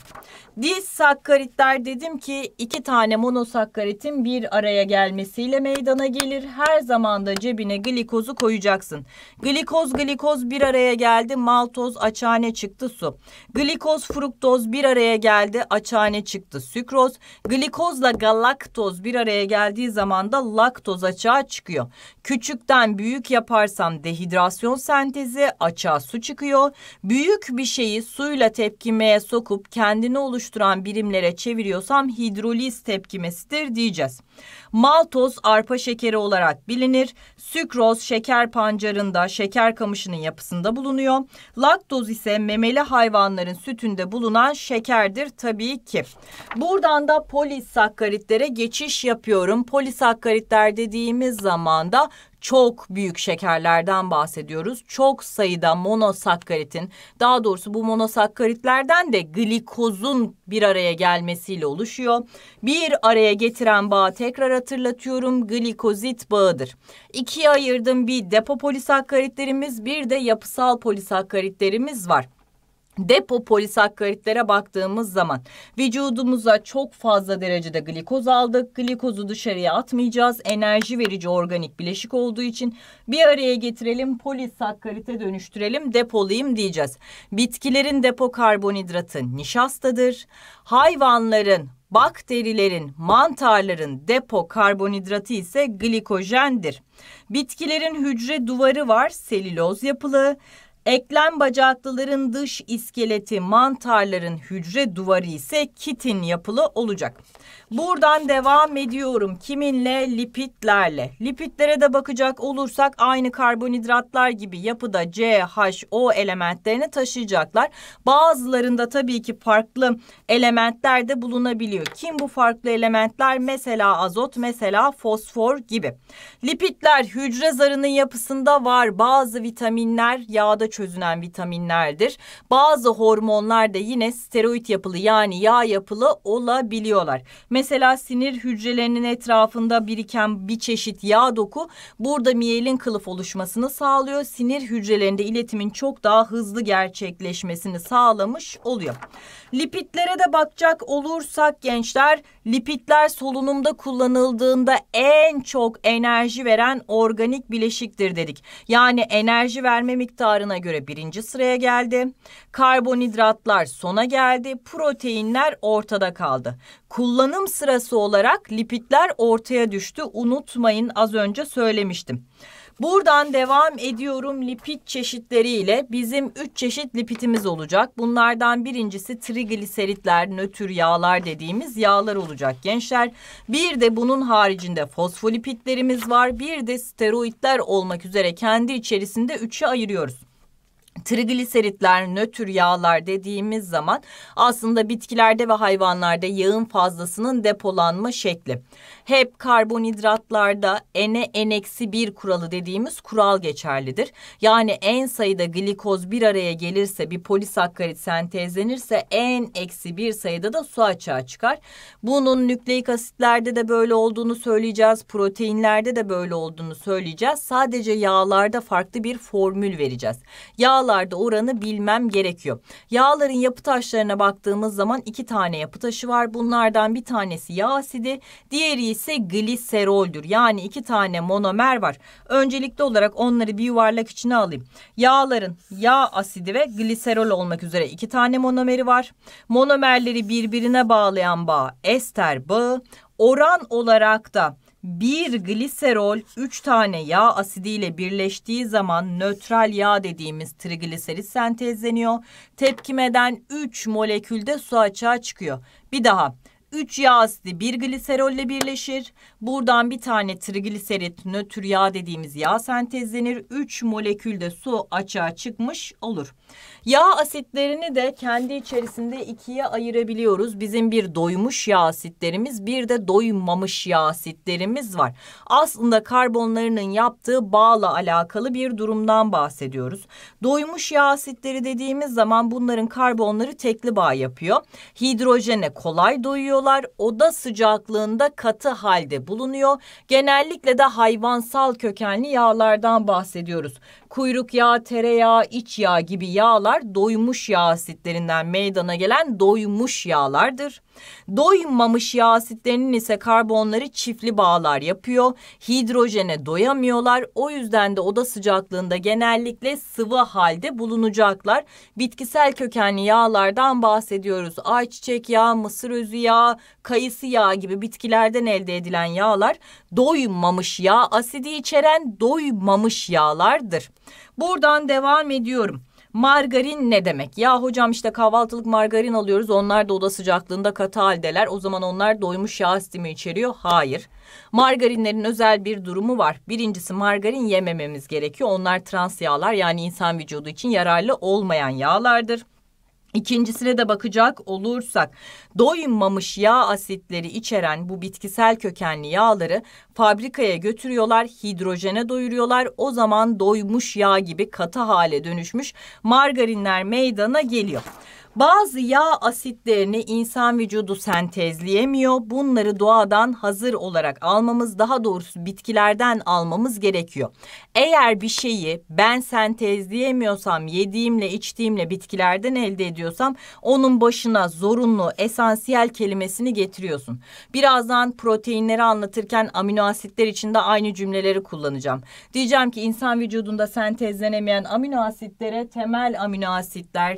Disakkaritler dedim ki iki tane monosakkaritin bir araya gelmesiyle meydana gelir. Her zaman da cebine glikozu koyacaksın. Glikoz glikoz bir araya geldi maltoz açane çıktı su. Glikoz fruktoz bir araya geldi açane çıktı sükroz. Glikozla galaktoz bir araya geldiği zaman da laktoz açığa çıkıyor. Küçükten büyük yaparsam dehidrasyon sentezi açığa su çıkıyor. Büyük bir şeyi suyla tepkimeye sokup kendini oluşturuyor oluşturan birimlere çeviriyorsam hidroliz tepkimesidir diyeceğiz. Maltoz arpa şekeri olarak bilinir. Sükroz şeker pancarında, şeker kamışının yapısında bulunuyor. Laktoz ise memeli hayvanların sütünde bulunan şekerdir tabii ki. Buradan da polisakkaritlere geçiş yapıyorum. Polisakkaritler dediğimiz zaman da çok büyük şekerlerden bahsediyoruz. Çok sayıda monosakkaritin daha doğrusu bu monosakkaritlerden de glikozun bir araya gelmesiyle oluşuyor. Bir araya getiren bağ tekrar hatırlatıyorum glikozit bağıdır. İkiye ayırdım bir depo polisakkaritlerimiz bir de yapısal polisakkaritlerimiz var. Depo polisakkaritlere baktığımız zaman vücudumuza çok fazla derecede glikoz aldık. Glikozu dışarıya atmayacağız. Enerji verici organik bileşik olduğu için bir araya getirelim polisakkarite dönüştürelim depolayayım diyeceğiz. Bitkilerin depo karbonhidratı nişastadır. Hayvanların Bakterilerin, mantarların depo karbonhidratı ise glikojendir. Bitkilerin hücre duvarı var, selüloz yapılı. Eklem bacaklıların dış iskeleti, mantarların hücre duvarı ise kitin yapılı olacak. Buradan devam ediyorum. Kiminle? Lipitlerle. Lipitlere de bakacak olursak aynı karbonhidratlar gibi yapıda C, H, O elementlerini taşıyacaklar. Bazılarında tabii ki farklı elementler de bulunabiliyor. Kim bu farklı elementler? Mesela azot, mesela fosfor gibi. Lipitler hücre zarının yapısında var. Bazı vitaminler yağda çözünen vitaminlerdir. Bazı hormonlar da yine steroid yapılı yani yağ yapılı olabiliyorlar. Mesela sinir hücrelerinin etrafında biriken bir çeşit yağ doku burada miyelin kılıf oluşmasını sağlıyor. Sinir hücrelerinde iletimin çok daha hızlı gerçekleşmesini sağlamış oluyor. Lipitlere de bakacak olursak gençler Lipitler solunumda kullanıldığında en çok enerji veren organik bileşiktir dedik. Yani enerji verme miktarına göre birinci sıraya geldi. Karbonhidratlar sona geldi. Proteinler ortada kaldı. Kullanım sırası olarak lipidler ortaya düştü. Unutmayın az önce söylemiştim. Buradan devam ediyorum lipid çeşitleriyle. Bizim 3 çeşit lipidimiz olacak. Bunlardan birincisi trigliseritler, nötr yağlar dediğimiz yağlar olacak gençler. Bir de bunun haricinde fosfolipitlerimiz var. Bir de steroidler olmak üzere kendi içerisinde 3'e ayırıyoruz. Trigliseritler, nötr yağlar dediğimiz zaman aslında bitkilerde ve hayvanlarda yağın fazlasının depolanma şekli. Hep karbonhidratlarda N-N-1 kuralı dediğimiz kural geçerlidir. Yani en sayıda glikoz bir araya gelirse bir polisakkarit sentezlenirse n-1 sayıda da su açığa çıkar. Bunun nükleik asitlerde de böyle olduğunu söyleyeceğiz. Proteinlerde de böyle olduğunu söyleyeceğiz. Sadece yağlarda farklı bir formül vereceğiz. Yağlar Yağlarda oranı bilmem gerekiyor. Yağların yapı taşlarına baktığımız zaman iki tane yapı taşı var. Bunlardan bir tanesi yağ asidi, diğeri ise gliseroldür. Yani iki tane monomer var. Öncelikli olarak onları bir yuvarlak içine alayım. Yağların yağ asidi ve gliserol olmak üzere iki tane monomeri var. Monomerleri birbirine bağlayan bağ ester bağı. Oran olarak da bir gliserol 3 tane yağ asidiyle birleştiği zaman nötral yağ dediğimiz trigliserit sentezleniyor. Tepkimeden 3 molekülde su açığa çıkıyor. Bir daha 3 yağ asidi 1 gliserolle birleşir. Buradan bir tane trigliserit nötr yağ dediğimiz yağ sentezlenir. 3 molekülde su açığa çıkmış olur. Yağ asitlerini de kendi içerisinde ikiye ayırabiliyoruz. Bizim bir doymuş yağ asitlerimiz bir de doymamış yağ asitlerimiz var. Aslında karbonlarının yaptığı bağla alakalı bir durumdan bahsediyoruz. Doymuş yağ asitleri dediğimiz zaman bunların karbonları tekli bağ yapıyor. Hidrojene kolay doyuyor üretiyorlar. Oda sıcaklığında katı halde bulunuyor. Genellikle de hayvansal kökenli yağlardan bahsediyoruz. Kuyruk yağı, tereyağı, iç yağ gibi yağlar doymuş yağ asitlerinden meydana gelen doymuş yağlardır. Doymamış yağ asitlerinin ise karbonları çiftli bağlar yapıyor. Hidrojene doyamıyorlar. O yüzden de oda sıcaklığında genellikle sıvı halde bulunacaklar. Bitkisel kökenli yağlardan bahsediyoruz. Ayçiçek yağı, mısır özü yağı, kayısı yağı gibi bitkilerden elde edilen yağlar doymamış yağ asidi içeren doymamış yağlardır. Buradan devam ediyorum. Margarin ne demek? Ya hocam işte kahvaltılık margarin alıyoruz. Onlar da oda sıcaklığında katı haldeler. O zaman onlar doymuş yağ sistemi içeriyor. Hayır. Margarinlerin özel bir durumu var. Birincisi margarin yemememiz gerekiyor. Onlar trans yağlar yani insan vücudu için yararlı olmayan yağlardır. İkincisine de bakacak olursak doymamış yağ asitleri içeren bu bitkisel kökenli yağları fabrikaya götürüyorlar, hidrojene doyuruyorlar. O zaman doymuş yağ gibi katı hale dönüşmüş margarinler meydana geliyor. Bazı yağ asitlerini insan vücudu sentezleyemiyor. Bunları doğadan hazır olarak almamız, daha doğrusu bitkilerden almamız gerekiyor. Eğer bir şeyi ben sentezleyemiyorsam, yediğimle, içtiğimle bitkilerden elde ediyorsam onun başına zorunlu, esansiyel kelimesini getiriyorsun. Birazdan proteinleri anlatırken amino asitler için de aynı cümleleri kullanacağım. Diyeceğim ki insan vücudunda sentezlenemeyen amino asitlere temel amino asitler,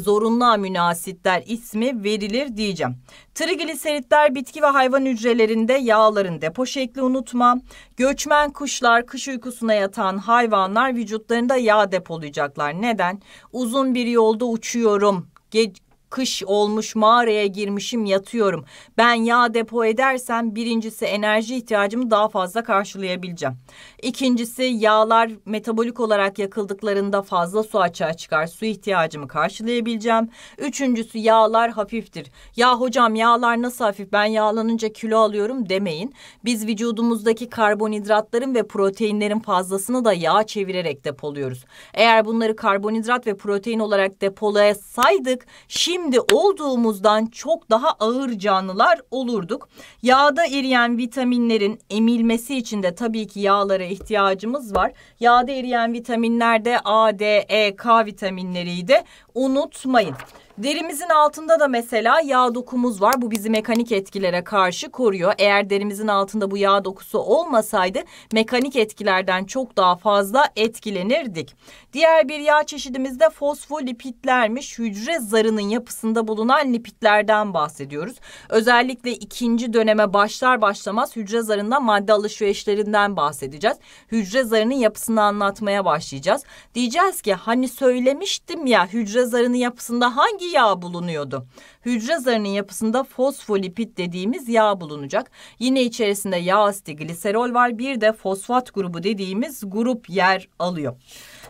zorunlu amino münasitler ismi verilir diyeceğim. Trigliseritler bitki ve hayvan hücrelerinde yağların depo şekli unutma. Göçmen kuşlar kış uykusuna yatan hayvanlar vücutlarında yağ depolayacaklar. Neden? Uzun bir yolda uçuyorum. Ge Kış olmuş mağaraya girmişim yatıyorum. Ben yağ depo edersem birincisi enerji ihtiyacımı daha fazla karşılayabileceğim. İkincisi yağlar metabolik olarak yakıldıklarında fazla su açığa çıkar. Su ihtiyacımı karşılayabileceğim. Üçüncüsü yağlar hafiftir. Ya hocam yağlar nasıl hafif ben yağlanınca kilo alıyorum demeyin. Biz vücudumuzdaki karbonhidratların ve proteinlerin fazlasını da yağ çevirerek depoluyoruz. Eğer bunları karbonhidrat ve protein olarak depolasaydık şimdi şimdi olduğumuzdan çok daha ağır canlılar olurduk. Yağda eriyen vitaminlerin emilmesi için de tabii ki yağlara ihtiyacımız var. Yağda eriyen vitaminler de A, D, E, K vitaminleriydi. Unutmayın. Derimizin altında da mesela yağ dokumuz var. Bu bizi mekanik etkilere karşı koruyor. Eğer derimizin altında bu yağ dokusu olmasaydı mekanik etkilerden çok daha fazla etkilenirdik. Diğer bir yağ çeşidimiz de fosfolipitlermiş. Hücre zarının yapısında bulunan lipitlerden bahsediyoruz. Özellikle ikinci döneme başlar başlamaz hücre zarında madde alışverişlerinden bahsedeceğiz. Hücre zarının yapısını anlatmaya başlayacağız. Diyeceğiz ki hani söylemiştim ya hücre zarının yapısında hangi yağ bulunuyordu. Hücre zarının yapısında fosfolipit dediğimiz yağ bulunacak. Yine içerisinde yağ asidi gliserol var bir de fosfat grubu dediğimiz grup yer alıyor.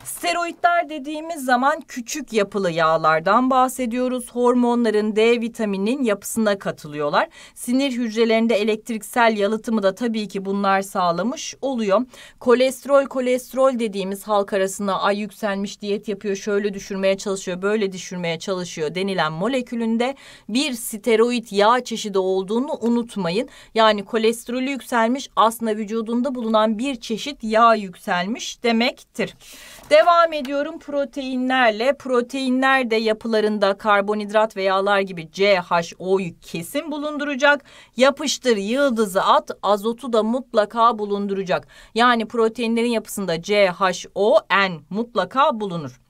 Steroidler dediğimiz zaman küçük yapılı yağlardan bahsediyoruz. Hormonların D vitamininin yapısına katılıyorlar. Sinir hücrelerinde elektriksel yalıtımı da tabii ki bunlar sağlamış oluyor. Kolesterol kolesterol dediğimiz halk arasında ay yükselmiş diyet yapıyor şöyle düşürmeye çalışıyor böyle düşürmeye çalışıyor denilen molekülünde bir steroid yağ çeşidi olduğunu unutmayın. Yani kolesterolü yükselmiş aslında vücudunda bulunan bir çeşit yağ yükselmiş demektir. Devam ediyorum proteinlerle. Proteinler de yapılarında karbonhidrat ve yağlar gibi CHO'yu kesin bulunduracak. Yapıştır yıldızı at azotu da mutlaka bulunduracak. Yani proteinlerin yapısında CHO, N mutlaka bulunur.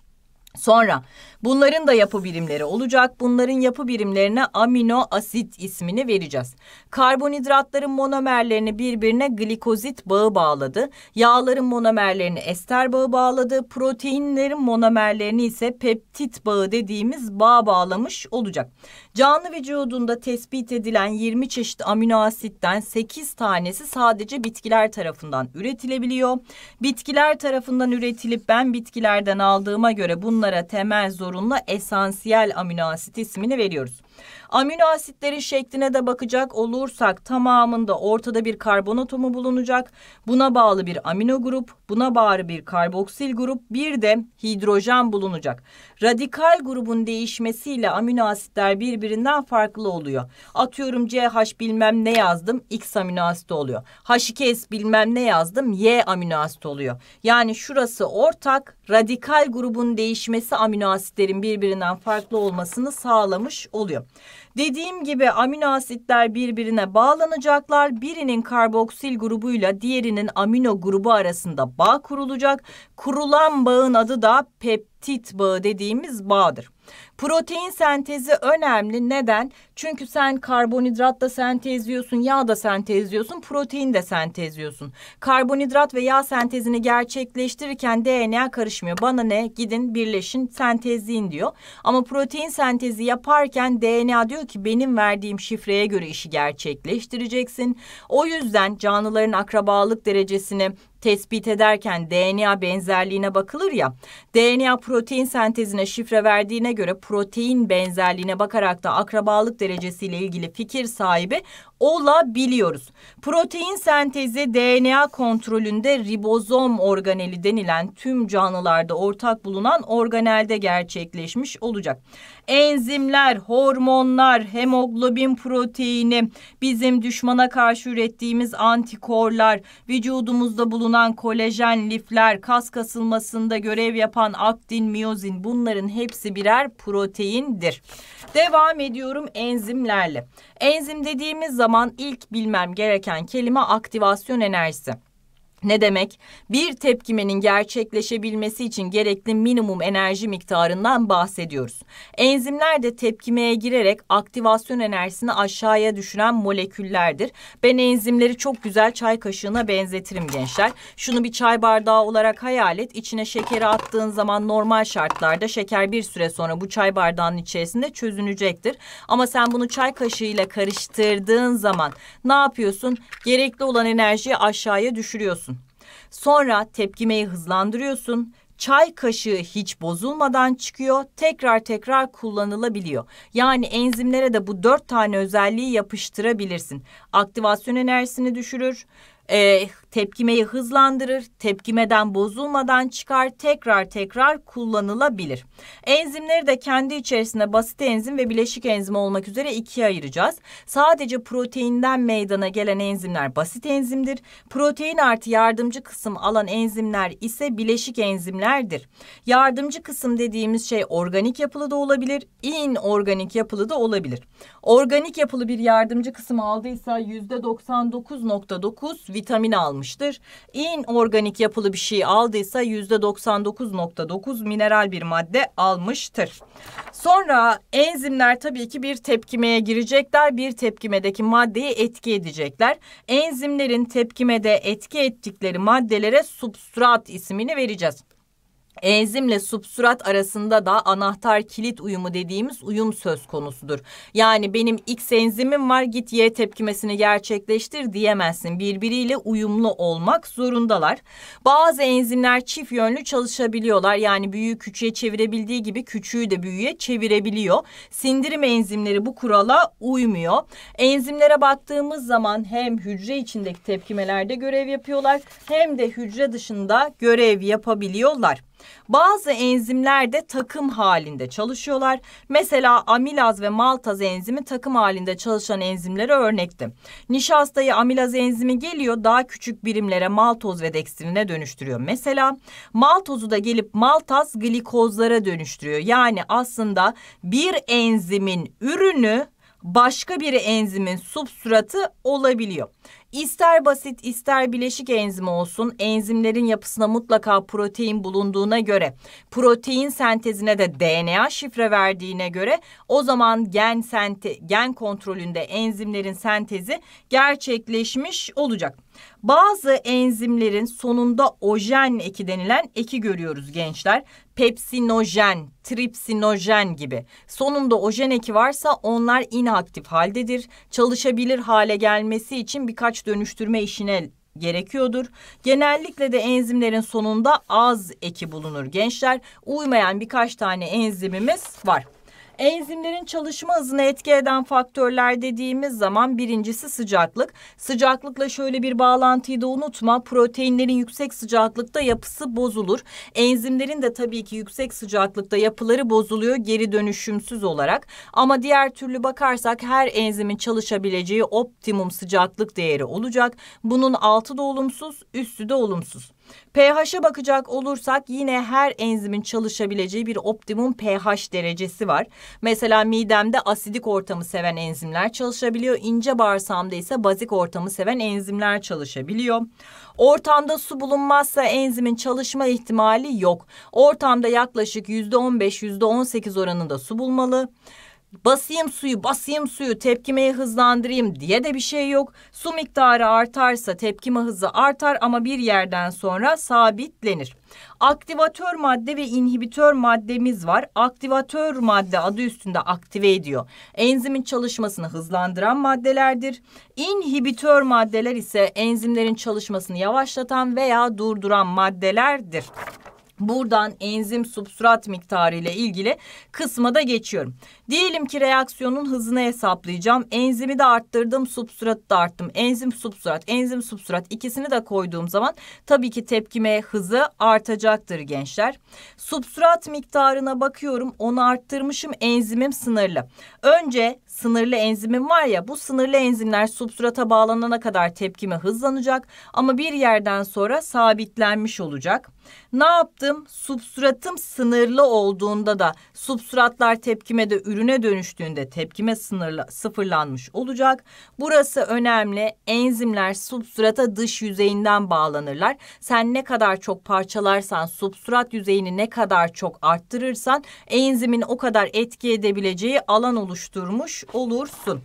Sonra bunların da yapı birimleri olacak. Bunların yapı birimlerine amino asit ismini vereceğiz. Karbonhidratların monomerlerini birbirine glikozit bağı bağladı. Yağların monomerlerini ester bağı bağladı. Proteinlerin monomerlerini ise peptit bağı dediğimiz bağ bağlamış olacak. Canlı vücudunda tespit edilen 20 çeşit amino asitten 8 tanesi sadece bitkiler tarafından üretilebiliyor. Bitkiler tarafından üretilip ben bitkilerden aldığıma göre bunlara temel zorunlu esansiyel amino asit ismini veriyoruz. Amino asitlerin şekline de bakacak olursak tamamında ortada bir karbon atomu bulunacak. Buna bağlı bir amino grup, buna bağlı bir karboksil grup, bir de hidrojen bulunacak. Radikal grubun değişmesiyle amino asitler birbirinden farklı oluyor. Atıyorum CH bilmem ne yazdım X amino asit oluyor. H2S bilmem ne yazdım Y amino asit oluyor. Yani şurası ortak radikal grubun değişmesi amino asitlerin birbirinden farklı olmasını sağlamış oluyor. Dediğim gibi amino asitler birbirine bağlanacaklar. Birinin karboksil grubuyla diğerinin amino grubu arasında bağ kurulacak. Kurulan bağın adı da peptid tit bağı dediğimiz bağdır. Protein sentezi önemli. Neden? Çünkü sen karbonhidrat da sentezliyorsun, yağ da sentezliyorsun, protein de sentezliyorsun. Karbonhidrat ve yağ sentezini gerçekleştirirken DNA karışmıyor. Bana ne? Gidin birleşin, sentezleyin diyor. Ama protein sentezi yaparken DNA diyor ki benim verdiğim şifreye göre işi gerçekleştireceksin. O yüzden canlıların akrabalık derecesini tespit ederken DNA benzerliğine bakılır ya. DNA protein sentezine şifre verdiğine göre protein benzerliğine bakarak da akrabalık derecesiyle ilgili fikir sahibi olabiliyoruz. Protein sentezi DNA kontrolünde ribozom organeli denilen tüm canlılarda ortak bulunan organelde gerçekleşmiş olacak enzimler, hormonlar, hemoglobin proteini, bizim düşmana karşı ürettiğimiz antikorlar, vücudumuzda bulunan kolajen lifler, kas kasılmasında görev yapan aktin, miyozin bunların hepsi birer proteindir. Devam ediyorum enzimlerle. Enzim dediğimiz zaman ilk bilmem gereken kelime aktivasyon enerjisi. Ne demek? Bir tepkimenin gerçekleşebilmesi için gerekli minimum enerji miktarından bahsediyoruz. Enzimler de tepkimeye girerek aktivasyon enerjisini aşağıya düşüren moleküllerdir. Ben enzimleri çok güzel çay kaşığına benzetirim gençler. Şunu bir çay bardağı olarak hayal et. İçine şekeri attığın zaman normal şartlarda şeker bir süre sonra bu çay bardağının içerisinde çözünecektir. Ama sen bunu çay kaşığıyla karıştırdığın zaman ne yapıyorsun? Gerekli olan enerjiyi aşağıya düşürüyorsun. Sonra tepkimeyi hızlandırıyorsun. Çay kaşığı hiç bozulmadan çıkıyor. Tekrar tekrar kullanılabiliyor. Yani enzimlere de bu dört tane özelliği yapıştırabilirsin. Aktivasyon enerjisini düşürür. E, Tepkimeyi hızlandırır, tepkimeden bozulmadan çıkar, tekrar tekrar kullanılabilir. Enzimleri de kendi içerisinde basit enzim ve bileşik enzim olmak üzere ikiye ayıracağız. Sadece proteinden meydana gelen enzimler basit enzimdir. Protein artı yardımcı kısım alan enzimler ise bileşik enzimlerdir. Yardımcı kısım dediğimiz şey organik yapılı da olabilir, inorganik yapılı da olabilir. Organik yapılı bir yardımcı kısım aldıysa %99.9 vitamin almış almıştır. İnorganik yapılı bir şey aldıysa yüzde %99.9 mineral bir madde almıştır. Sonra enzimler tabii ki bir tepkimeye girecekler. Bir tepkimedeki maddeyi etki edecekler. Enzimlerin tepkimede etki ettikleri maddelere substrat ismini vereceğiz. Enzimle substrat arasında da anahtar kilit uyumu dediğimiz uyum söz konusudur. Yani benim X enzimim var git Y tepkimesini gerçekleştir diyemezsin. Birbiriyle uyumlu olmak zorundalar. Bazı enzimler çift yönlü çalışabiliyorlar. Yani büyüğü küçüğe çevirebildiği gibi küçüğü de büyüğe çevirebiliyor. Sindirim enzimleri bu kurala uymuyor. Enzimlere baktığımız zaman hem hücre içindeki tepkimelerde görev yapıyorlar hem de hücre dışında görev yapabiliyorlar. Bazı enzimler de takım halinde çalışıyorlar. Mesela amilaz ve maltaz enzimi takım halinde çalışan enzimlere örnekti. Nişastayı amilaz enzimi geliyor daha küçük birimlere maltoz ve dekstrine dönüştürüyor. Mesela maltozu da gelip maltaz glikozlara dönüştürüyor. Yani aslında bir enzimin ürünü başka bir enzimin substratı olabiliyor. İster basit ister bileşik enzim olsun enzimlerin yapısına mutlaka protein bulunduğuna göre protein sentezine de DNA şifre verdiğine göre o zaman gen sente, gen kontrolünde enzimlerin sentezi gerçekleşmiş olacak. Bazı enzimlerin sonunda ojen eki denilen eki görüyoruz gençler pepsinojen, tripsinojen gibi. Sonunda ojen eki varsa onlar inaktif haldedir. Çalışabilir hale gelmesi için birkaç dönüştürme işine gerekiyordur. Genellikle de enzimlerin sonunda az eki bulunur gençler. Uymayan birkaç tane enzimimiz var. Enzimlerin çalışma hızını etki eden faktörler dediğimiz zaman birincisi sıcaklık. Sıcaklıkla şöyle bir bağlantıyı da unutma. Proteinlerin yüksek sıcaklıkta yapısı bozulur. Enzimlerin de tabii ki yüksek sıcaklıkta yapıları bozuluyor geri dönüşümsüz olarak. Ama diğer türlü bakarsak her enzimin çalışabileceği optimum sıcaklık değeri olacak. Bunun altı da olumsuz, üstü de olumsuz pH'a bakacak olursak yine her enzimin çalışabileceği bir optimum pH derecesi var. Mesela midemde asidik ortamı seven enzimler çalışabiliyor. İnce bağırsamda ise bazik ortamı seven enzimler çalışabiliyor. Ortamda su bulunmazsa enzimin çalışma ihtimali yok. Ortamda yaklaşık %15-%18 oranında su bulmalı basayım suyu basayım suyu tepkimeyi hızlandırayım diye de bir şey yok. Su miktarı artarsa tepkime hızı artar ama bir yerden sonra sabitlenir. Aktivatör madde ve inhibitör maddemiz var. Aktivatör madde adı üstünde aktive ediyor. Enzimin çalışmasını hızlandıran maddelerdir. İnhibitör maddeler ise enzimlerin çalışmasını yavaşlatan veya durduran maddelerdir. Buradan enzim substrat miktarı ile ilgili kısma da geçiyorum. Diyelim ki reaksiyonun hızını hesaplayacağım. Enzimi de arttırdım, substratı da arttım. Enzim substrat, enzim substrat ikisini de koyduğum zaman tabii ki tepkime hızı artacaktır gençler. Substrat miktarına bakıyorum. Onu arttırmışım. Enzimim sınırlı. Önce sınırlı enzimim var ya bu sınırlı enzimler substrata bağlanana kadar tepkime hızlanacak ama bir yerden sonra sabitlenmiş olacak. Ne yaptım? Substratım sınırlı olduğunda da substratlar tepkime de ürün ürüne dönüştüğünde tepkime sınırla, sıfırlanmış olacak. Burası önemli. Enzimler substrata dış yüzeyinden bağlanırlar. Sen ne kadar çok parçalarsan, substrat yüzeyini ne kadar çok arttırırsan enzimin o kadar etki edebileceği alan oluşturmuş olursun.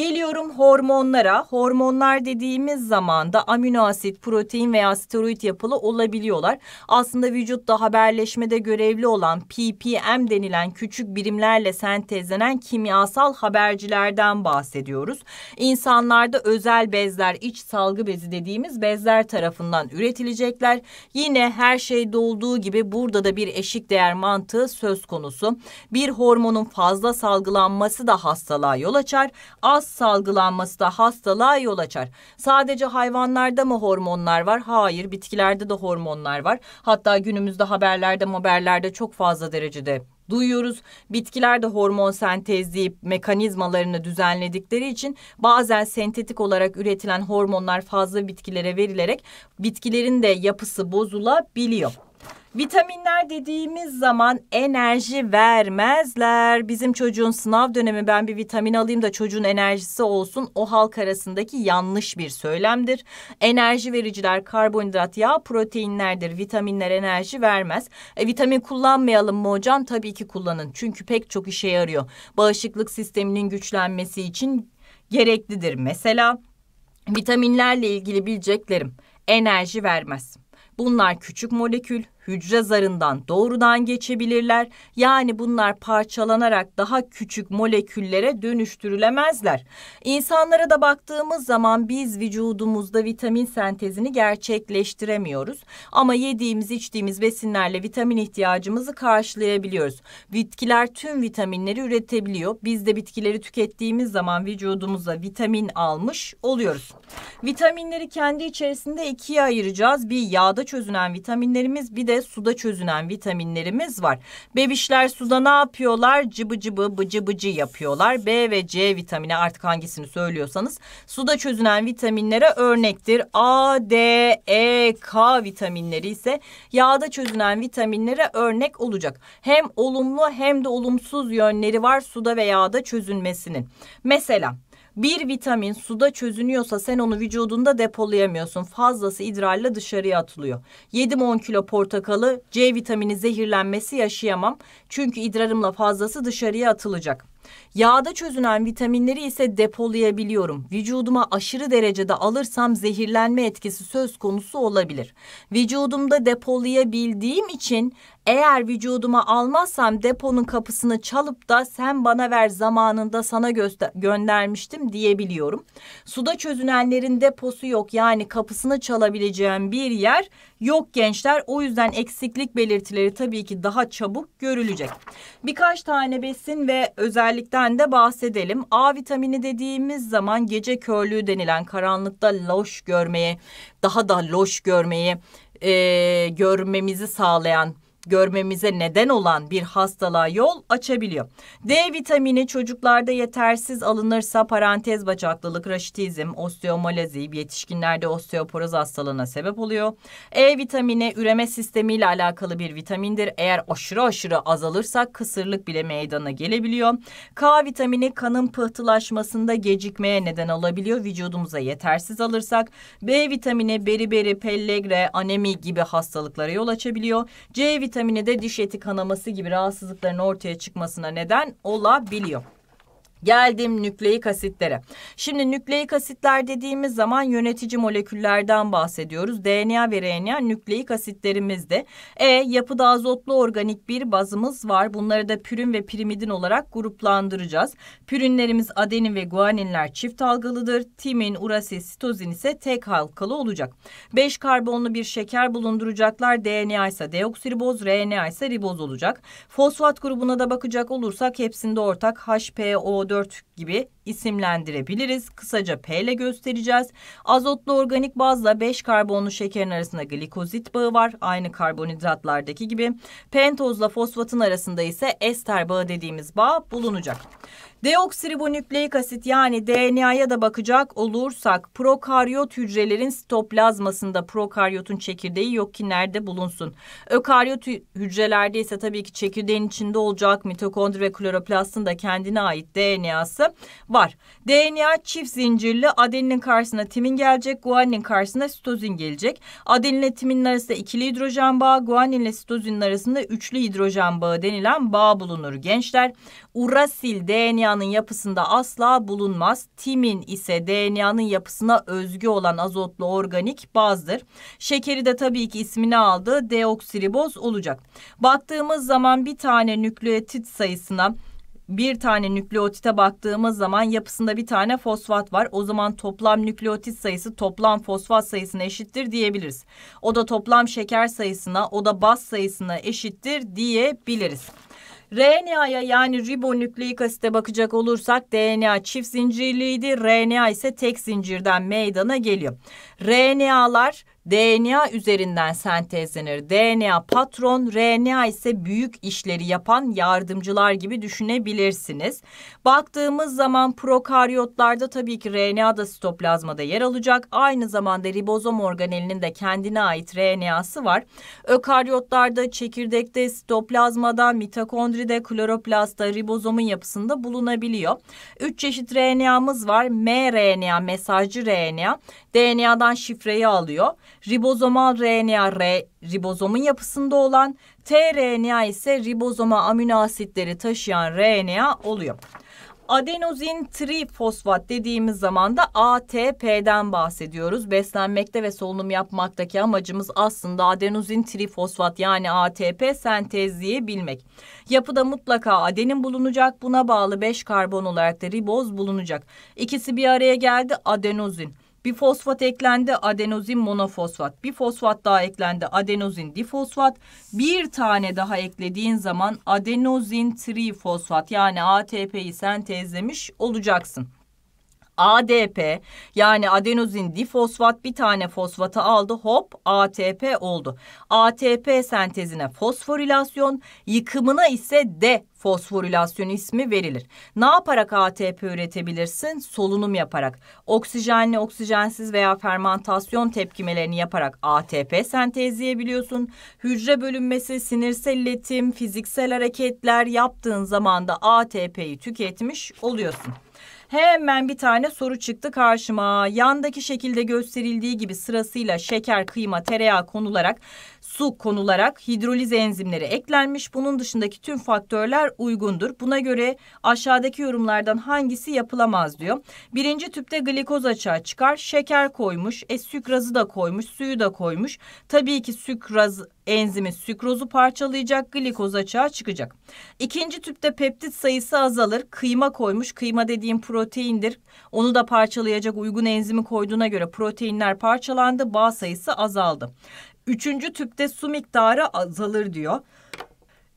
Geliyorum hormonlara. Hormonlar dediğimiz zaman da amino asit, protein veya steroid yapılı olabiliyorlar. Aslında vücutta haberleşmede görevli olan PPM denilen küçük birimlerle sentezlenen kimyasal habercilerden bahsediyoruz. İnsanlarda özel bezler, iç salgı bezi dediğimiz bezler tarafından üretilecekler. Yine her şey olduğu gibi burada da bir eşik değer mantığı söz konusu. Bir hormonun fazla salgılanması da hastalığa yol açar. Az salgılanması da hastalığa yol açar. Sadece hayvanlarda mı hormonlar var? Hayır, bitkilerde de hormonlar var. Hatta günümüzde haberlerde, haberlerde çok fazla derecede duyuyoruz. Bitkiler de hormon sentezleyip mekanizmalarını düzenledikleri için bazen sentetik olarak üretilen hormonlar fazla bitkilere verilerek bitkilerin de yapısı bozulabiliyor. Vitaminler dediğimiz zaman enerji vermezler. Bizim çocuğun sınav dönemi ben bir vitamin alayım da çocuğun enerjisi olsun o halk arasındaki yanlış bir söylemdir. Enerji vericiler karbonhidrat, yağ, proteinlerdir. Vitaminler enerji vermez. E, vitamin kullanmayalım mı hocam? Tabii ki kullanın. Çünkü pek çok işe yarıyor. Bağışıklık sisteminin güçlenmesi için gereklidir. Mesela vitaminlerle ilgili bileceklerim enerji vermez. Bunlar küçük molekül, hücre zarından doğrudan geçebilirler. Yani bunlar parçalanarak daha küçük moleküllere dönüştürülemezler. İnsanlara da baktığımız zaman biz vücudumuzda vitamin sentezini gerçekleştiremiyoruz. Ama yediğimiz içtiğimiz besinlerle vitamin ihtiyacımızı karşılayabiliyoruz. Bitkiler tüm vitaminleri üretebiliyor. Biz de bitkileri tükettiğimiz zaman vücudumuza vitamin almış oluyoruz. Vitaminleri kendi içerisinde ikiye ayıracağız. Bir yağda çözünen vitaminlerimiz bir de suda çözünen vitaminlerimiz var. Bebişler suda ne yapıyorlar? Cıbı cıbı bıcı bıcı yapıyorlar. B ve C vitamini artık hangisini söylüyorsanız suda çözünen vitaminlere örnektir. A, D, E, K vitaminleri ise yağda çözünen vitaminlere örnek olacak. Hem olumlu hem de olumsuz yönleri var suda ve yağda çözünmesinin. Mesela bir vitamin suda çözünüyorsa sen onu vücudunda depolayamıyorsun. Fazlası idrarla dışarıya atılıyor. Yedim 10 kilo portakalı C vitamini zehirlenmesi yaşayamam. Çünkü idrarımla fazlası dışarıya atılacak. Yağda çözünen vitaminleri ise depolayabiliyorum. Vücuduma aşırı derecede alırsam zehirlenme etkisi söz konusu olabilir. Vücudumda depolayabildiğim için eğer vücuduma almazsam deponun kapısını çalıp da sen bana ver zamanında sana göndermiştim diyebiliyorum. Suda çözünenlerin deposu yok yani kapısını çalabileceğim bir yer yok gençler. O yüzden eksiklik belirtileri tabii ki daha çabuk görülecek. Birkaç tane besin ve özellikle özellikten de bahsedelim. A vitamini dediğimiz zaman gece körlüğü denilen karanlıkta loş görmeyi, daha da loş görmeyi e, görmemizi sağlayan görmemize neden olan bir hastalığa yol açabiliyor. D vitamini çocuklarda yetersiz alınırsa parantez bacaklılık, raşitizm, osteomalazi, yetişkinlerde osteoporoz hastalığına sebep oluyor. E vitamini üreme sistemiyle alakalı bir vitamindir. Eğer aşırı aşırı azalırsa kısırlık bile meydana gelebiliyor. K vitamini kanın pıhtılaşmasında gecikmeye neden olabiliyor. Vücudumuza yetersiz alırsak B vitamini beriberi, pellegre, anemi gibi hastalıklara yol açabiliyor. C vitamini vitamini de diş eti kanaması gibi rahatsızlıkların ortaya çıkmasına neden olabiliyor. Geldim nükleik asitlere. Şimdi nükleik asitler dediğimiz zaman yönetici moleküllerden bahsediyoruz. DNA ve RNA nükleik asitlerimizde. E yapıda azotlu organik bir bazımız var. Bunları da pürin ve pirimidin olarak gruplandıracağız. Pürinlerimiz adenin ve guaninler çift halkalıdır. Timin, urasil, sitozin ise tek halkalı olacak. Beş karbonlu bir şeker bulunduracaklar. DNA ise deoksiriboz, RNA ise riboz olacak. Fosfat grubuna da bakacak olursak hepsinde ortak HPO 4 gibi isimlendirebiliriz. Kısaca P ile göstereceğiz. Azotlu organik bazla 5 karbonlu şekerin arasında glikozit bağı var. Aynı karbonhidratlardaki gibi. Pentozla fosfatın arasında ise ester bağı dediğimiz bağ bulunacak. Deoksiribonükleik asit yani DNA'ya da bakacak olursak prokaryot hücrelerin sitoplazmasında prokaryotun çekirdeği yok ki nerede bulunsun. Ökaryot hücrelerde ise tabii ki çekirdeğin içinde olacak mitokondri ve kloroplastın da kendine ait DNA'sı var. DNA çift zincirli Adenin karşısına timin gelecek, guanin karşısına sitozin gelecek. Adeninle timin arasında ikili hidrojen bağı, guaninle sitozin arasında üçlü hidrojen bağı denilen bağ bulunur gençler. Urasil DNA'nın yapısında asla bulunmaz. Timin ise DNA'nın yapısına özgü olan azotlu organik bazdır. Şekeri de tabii ki ismini aldığı deoksiriboz olacak. Baktığımız zaman bir tane nükleotit sayısına bir tane nükleotite baktığımız zaman yapısında bir tane fosfat var. O zaman toplam nükleotit sayısı toplam fosfat sayısına eşittir diyebiliriz. O da toplam şeker sayısına, o da baz sayısına eşittir diyebiliriz. RNA'ya yani ribonükleik asite bakacak olursak DNA çift zincirliydi. RNA ise tek zincirden meydana geliyor. RNA'lar DNA üzerinden sentezlenir. DNA patron, RNA ise büyük işleri yapan yardımcılar gibi düşünebilirsiniz. Baktığımız zaman prokaryotlarda tabii ki RNA da sitoplazmada yer alacak. Aynı zamanda ribozom organelinin de kendine ait RNA'sı var. Ökaryotlarda çekirdekte, sitoplazmada, mitokondride, kloroplastta, ribozomun yapısında bulunabiliyor. Üç çeşit RNA'mız var. mRNA, mesajcı RNA, DNA'dan şifreyi alıyor. Ribozomal RNA R, ribozomun yapısında olan tRNA ise ribozoma amino asitleri taşıyan RNA oluyor. Adenozin trifosfat dediğimiz zaman da ATP'den bahsediyoruz. Beslenmekte ve solunum yapmaktaki amacımız aslında adenozin trifosfat yani ATP sentezleyebilmek. Yapıda mutlaka adenin bulunacak. Buna bağlı 5 karbon olarak da riboz bulunacak. İkisi bir araya geldi adenozin. Bir fosfat eklendi adenozin monofosfat. Bir fosfat daha eklendi adenozin difosfat. Bir tane daha eklediğin zaman adenozin trifosfat yani ATP'yi sentezlemiş olacaksın. ADP yani adenozin difosfat bir tane fosfatı aldı hop ATP oldu. ATP sentezine fosforilasyon yıkımına ise de fosforilasyon ismi verilir. Ne yaparak ATP üretebilirsin? Solunum yaparak. Oksijenli, oksijensiz veya fermantasyon tepkimelerini yaparak ATP sentezleyebiliyorsun. Hücre bölünmesi, sinirsel iletim, fiziksel hareketler yaptığın zaman da ATP'yi tüketmiş oluyorsun. Hemen bir tane soru çıktı karşıma. Yandaki şekilde gösterildiği gibi sırasıyla şeker, kıyma, tereyağı konularak su konularak hidroliz enzimleri eklenmiş. Bunun dışındaki tüm faktörler uygundur. Buna göre aşağıdaki yorumlardan hangisi yapılamaz diyor. Birinci tüpte glikoz açığa çıkar. Şeker koymuş. E sükrazı da koymuş. Suyu da koymuş. Tabii ki sükraz enzimi sükrozu parçalayacak. Glikoz açığa çıkacak. İkinci tüpte peptit sayısı azalır. Kıyma koymuş. Kıyma dediğim proteindir. Onu da parçalayacak uygun enzimi koyduğuna göre proteinler parçalandı. Bağ sayısı azaldı. Üçüncü tüpte su miktarı azalır diyor.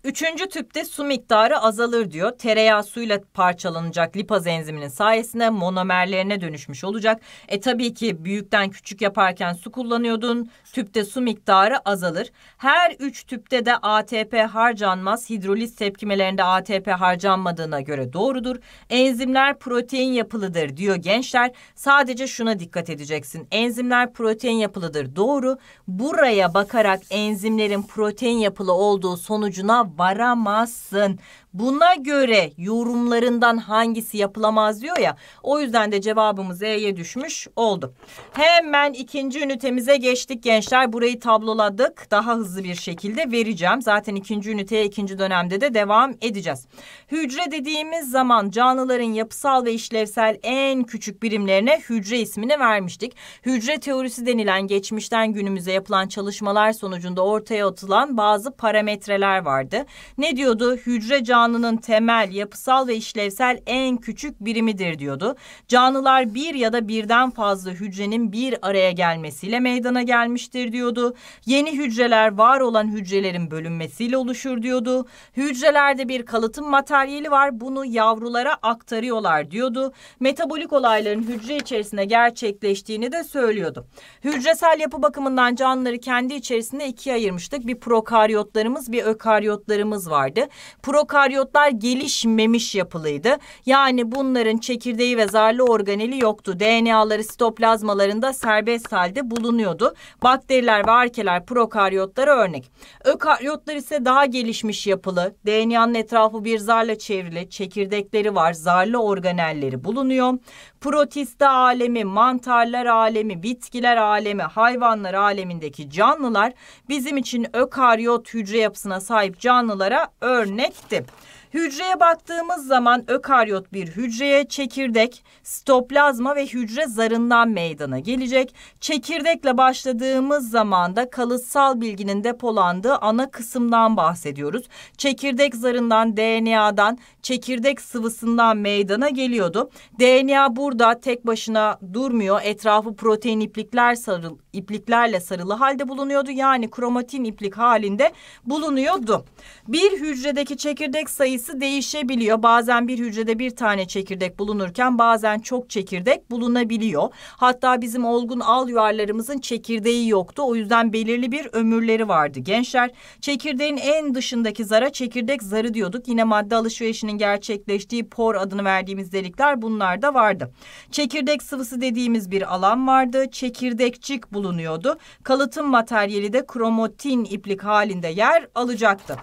Üçüncü tüpte su miktarı azalır diyor. Tereyağı suyla parçalanacak lipaz enziminin sayesinde monomerlerine dönüşmüş olacak. E tabii ki büyükten küçük yaparken su kullanıyordun. Tüpte su miktarı azalır. Her üç tüpte de ATP harcanmaz. Hidroliz tepkimelerinde ATP harcanmadığına göre doğrudur. Enzimler protein yapılıdır diyor gençler. Sadece şuna dikkat edeceksin. Enzimler protein yapılıdır doğru. Buraya bakarak enzimlerin protein yapılı olduğu sonucuna varamazsın. Buna göre yorumlarından hangisi yapılamaz diyor ya. O yüzden de cevabımız E'ye düşmüş oldu. Hemen ikinci ünitemize geçtik gençler. Burayı tabloladık. Daha hızlı bir şekilde vereceğim. Zaten ikinci üniteye ikinci dönemde de devam edeceğiz. Hücre dediğimiz zaman canlıların yapısal ve işlevsel en küçük birimlerine hücre ismini vermiştik. Hücre teorisi denilen geçmişten günümüze yapılan çalışmalar sonucunda ortaya atılan bazı parametreler vardı. Ne diyordu? Hücre canlı canlının temel, yapısal ve işlevsel en küçük birimidir diyordu. Canlılar bir ya da birden fazla hücrenin bir araya gelmesiyle meydana gelmiştir diyordu. Yeni hücreler var olan hücrelerin bölünmesiyle oluşur diyordu. Hücrelerde bir kalıtım materyali var bunu yavrulara aktarıyorlar diyordu. Metabolik olayların hücre içerisinde gerçekleştiğini de söylüyordu. Hücresel yapı bakımından canlıları kendi içerisinde ikiye ayırmıştık. Bir prokaryotlarımız bir ökaryotlarımız vardı. Prokaryot prokaryotlar gelişmemiş yapılıydı. Yani bunların çekirdeği ve zarlı organeli yoktu. DNA'ları sitoplazmalarında serbest halde bulunuyordu. Bakteriler ve arkeler prokaryotlara örnek. Ökaryotlar ise daha gelişmiş yapılı. DNA'nın etrafı bir zarla çevrili. Çekirdekleri var. Zarlı organelleri bulunuyor. Protista alemi, mantarlar alemi, bitkiler alemi, hayvanlar alemindeki canlılar bizim için ökaryot hücre yapısına sahip canlılara örnek tip. Hücreye baktığımız zaman ökaryot bir hücreye çekirdek, sitoplazma ve hücre zarından meydana gelecek. Çekirdekle başladığımız zaman da kalıtsal bilginin depolandığı ana kısımdan bahsediyoruz. Çekirdek zarından DNA'dan, çekirdek sıvısından meydana geliyordu. DNA burada tek başına durmuyor. Etrafı protein iplikler sarıl, ipliklerle sarılı halde bulunuyordu. Yani kromatin iplik halinde bulunuyordu. Bir hücredeki çekirdek sayısı sayısı değişebiliyor. Bazen bir hücrede bir tane çekirdek bulunurken bazen çok çekirdek bulunabiliyor. Hatta bizim olgun al yuvarlarımızın çekirdeği yoktu. O yüzden belirli bir ömürleri vardı gençler. Çekirdeğin en dışındaki zara çekirdek zarı diyorduk. Yine madde alışverişinin gerçekleştiği por adını verdiğimiz delikler bunlar da vardı. Çekirdek sıvısı dediğimiz bir alan vardı. Çekirdekçik bulunuyordu. Kalıtım materyali de kromotin iplik halinde yer alacaktı.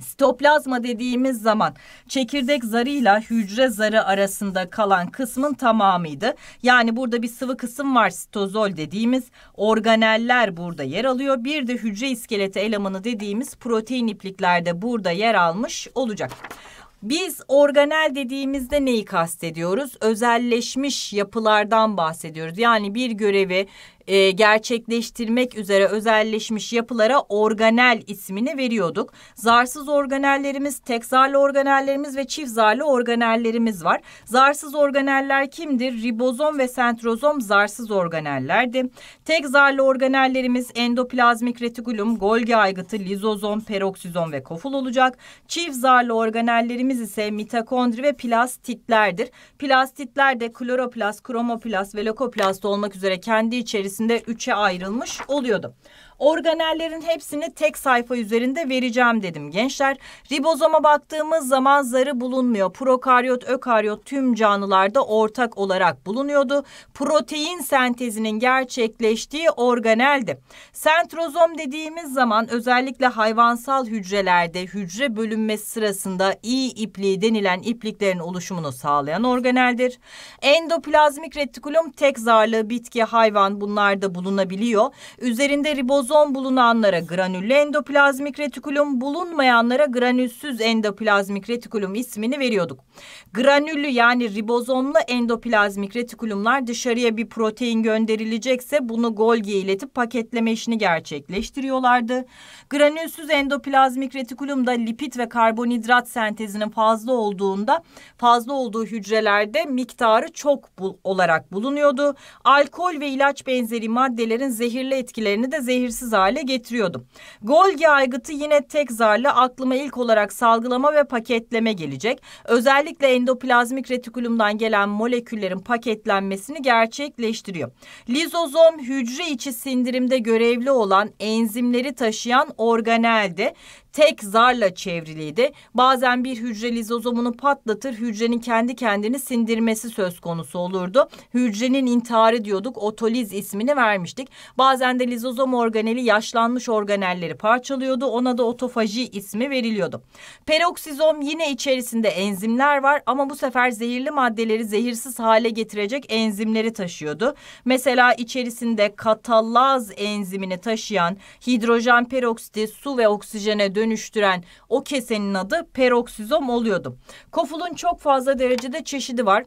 Sitoplazma dediğimiz zaman çekirdek zarıyla hücre zarı arasında kalan kısmın tamamıydı. Yani burada bir sıvı kısım var sitozol dediğimiz organeller burada yer alıyor. Bir de hücre iskeleti elemanı dediğimiz protein iplikler burada yer almış olacak. Biz organel dediğimizde neyi kastediyoruz? Özelleşmiş yapılardan bahsediyoruz. Yani bir görevi e, gerçekleştirmek üzere özelleşmiş yapılara organel ismini veriyorduk. Zarsız organellerimiz, tek zarlı organellerimiz ve çift zarlı organellerimiz var. Zarsız organeller kimdir? Ribozom ve sentrozom zarsız organellerdi. Tek zarlı organellerimiz endoplazmik retikulum, Golgi aygıtı, lizozom, peroksizom ve koful olacak. Çift zarlı organellerimiz ise mitokondri ve plastitlerdir. Plastitler de kloroplast, kromoplast ve lökoplast olmak üzere kendi içerisinde içerisinde üçe ayrılmış oluyordu. Organellerin hepsini tek sayfa üzerinde vereceğim dedim gençler. Ribozoma baktığımız zaman zarı bulunmuyor. Prokaryot, ökaryot tüm canlılarda ortak olarak bulunuyordu. Protein sentezinin gerçekleştiği organeldi. Sentrozom dediğimiz zaman özellikle hayvansal hücrelerde hücre bölünmesi sırasında iyi ipliği denilen ipliklerin oluşumunu sağlayan organeldir. Endoplazmik retikulum tek zarlı bitki, hayvan bunlarda bulunabiliyor. Üzerinde riboz kromozom bulunanlara granüllü endoplazmik retikulum, bulunmayanlara granülsüz endoplazmik retikulum ismini veriyorduk. Granüllü yani ribozomlu endoplazmik retikulumlar dışarıya bir protein gönderilecekse bunu Golgi'ye iletip paketleme işini gerçekleştiriyorlardı. Granülsüz endoplazmik retikulum da lipid ve karbonhidrat sentezinin fazla olduğunda fazla olduğu hücrelerde miktarı çok olarak bulunuyordu. Alkol ve ilaç benzeri maddelerin zehirli etkilerini de zehirsiz etkisiz hale getiriyordum. Golgi aygıtı yine tek zarla aklıma ilk olarak salgılama ve paketleme gelecek. Özellikle endoplazmik retikulumdan gelen moleküllerin paketlenmesini gerçekleştiriyor. Lizozom hücre içi sindirimde görevli olan enzimleri taşıyan organelde tek zarla çevriliydi. Bazen bir hücre lizozomunu patlatır hücrenin kendi kendini sindirmesi söz konusu olurdu. Hücrenin intiharı diyorduk otoliz ismini vermiştik. Bazen de lizozom organeli yaşlanmış organelleri parçalıyordu ona da otofaji ismi veriliyordu. Peroksizom yine içerisinde enzimler var ama bu sefer zehirli maddeleri zehirsiz hale getirecek enzimleri taşıyordu. Mesela içerisinde katalaz enzimini taşıyan hidrojen peroksiti su ve oksijene dönüştüren o kesenin adı peroksizom oluyordu. Kofulun çok fazla derecede çeşidi var.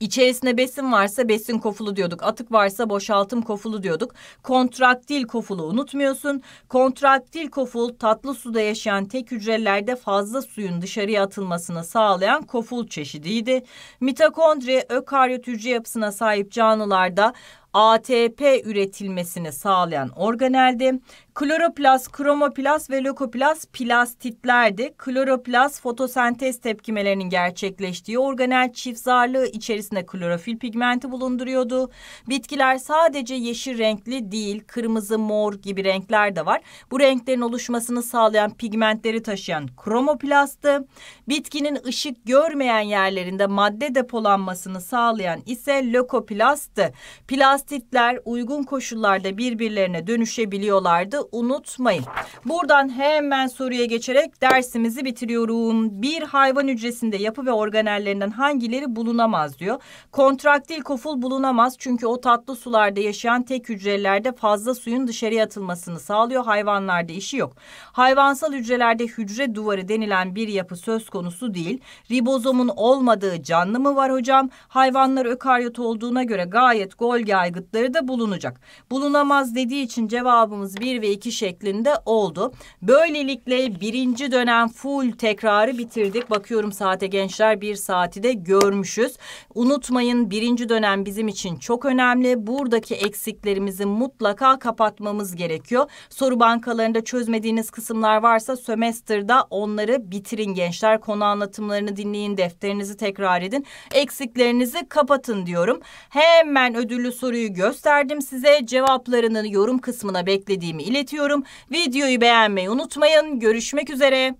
İçerisinde besin varsa besin kofulu diyorduk. Atık varsa boşaltım kofulu diyorduk. Kontraktil kofulu unutmuyorsun. Kontraktil koful tatlı suda yaşayan tek hücrelerde fazla suyun dışarıya atılmasını sağlayan koful çeşidiydi. Mitokondri ökaryot hücre yapısına sahip canlılarda ATP üretilmesini sağlayan organeldi. Kloroplast, kromoplast ve lökoplast plastitlerdi. Kloroplast fotosentez tepkimelerinin gerçekleştiği organel çift zarlığı içerisinde klorofil pigmenti bulunduruyordu. Bitkiler sadece yeşil renkli değil, kırmızı, mor gibi renkler de var. Bu renklerin oluşmasını sağlayan pigmentleri taşıyan kromoplastı, Bitkinin ışık görmeyen yerlerinde madde depolanmasını sağlayan ise lökoplasttı. plastitler uygun koşullarda birbirlerine dönüşebiliyorlardı unutmayın. Buradan hemen soruya geçerek dersimizi bitiriyorum. Bir hayvan hücresinde yapı ve organellerinden hangileri bulunamaz diyor. Kontraktil koful bulunamaz çünkü o tatlı sularda yaşayan tek hücrelerde fazla suyun dışarıya atılmasını sağlıyor. Hayvanlarda işi yok. Hayvansal hücrelerde hücre duvarı denilen bir yapı söz konusu değil. Ribozomun olmadığı canlı mı var hocam? Hayvanlar ökaryot olduğuna göre gayet golgi aygıtları da bulunacak. Bulunamaz dediği için cevabımız 1 ve 2 2 şeklinde oldu. Böylelikle birinci dönem full tekrarı bitirdik. Bakıyorum saate gençler bir saati de görmüşüz. Unutmayın birinci dönem bizim için çok önemli. Buradaki eksiklerimizi mutlaka kapatmamız gerekiyor. Soru bankalarında çözmediğiniz kısımlar varsa sömestrda onları bitirin gençler. Konu anlatımlarını dinleyin, defterinizi tekrar edin. Eksiklerinizi kapatın diyorum. Hemen ödüllü soruyu gösterdim size. Cevaplarını yorum kısmına beklediğimi iletişim iletiyorum. Videoyu beğenmeyi unutmayın. Görüşmek üzere.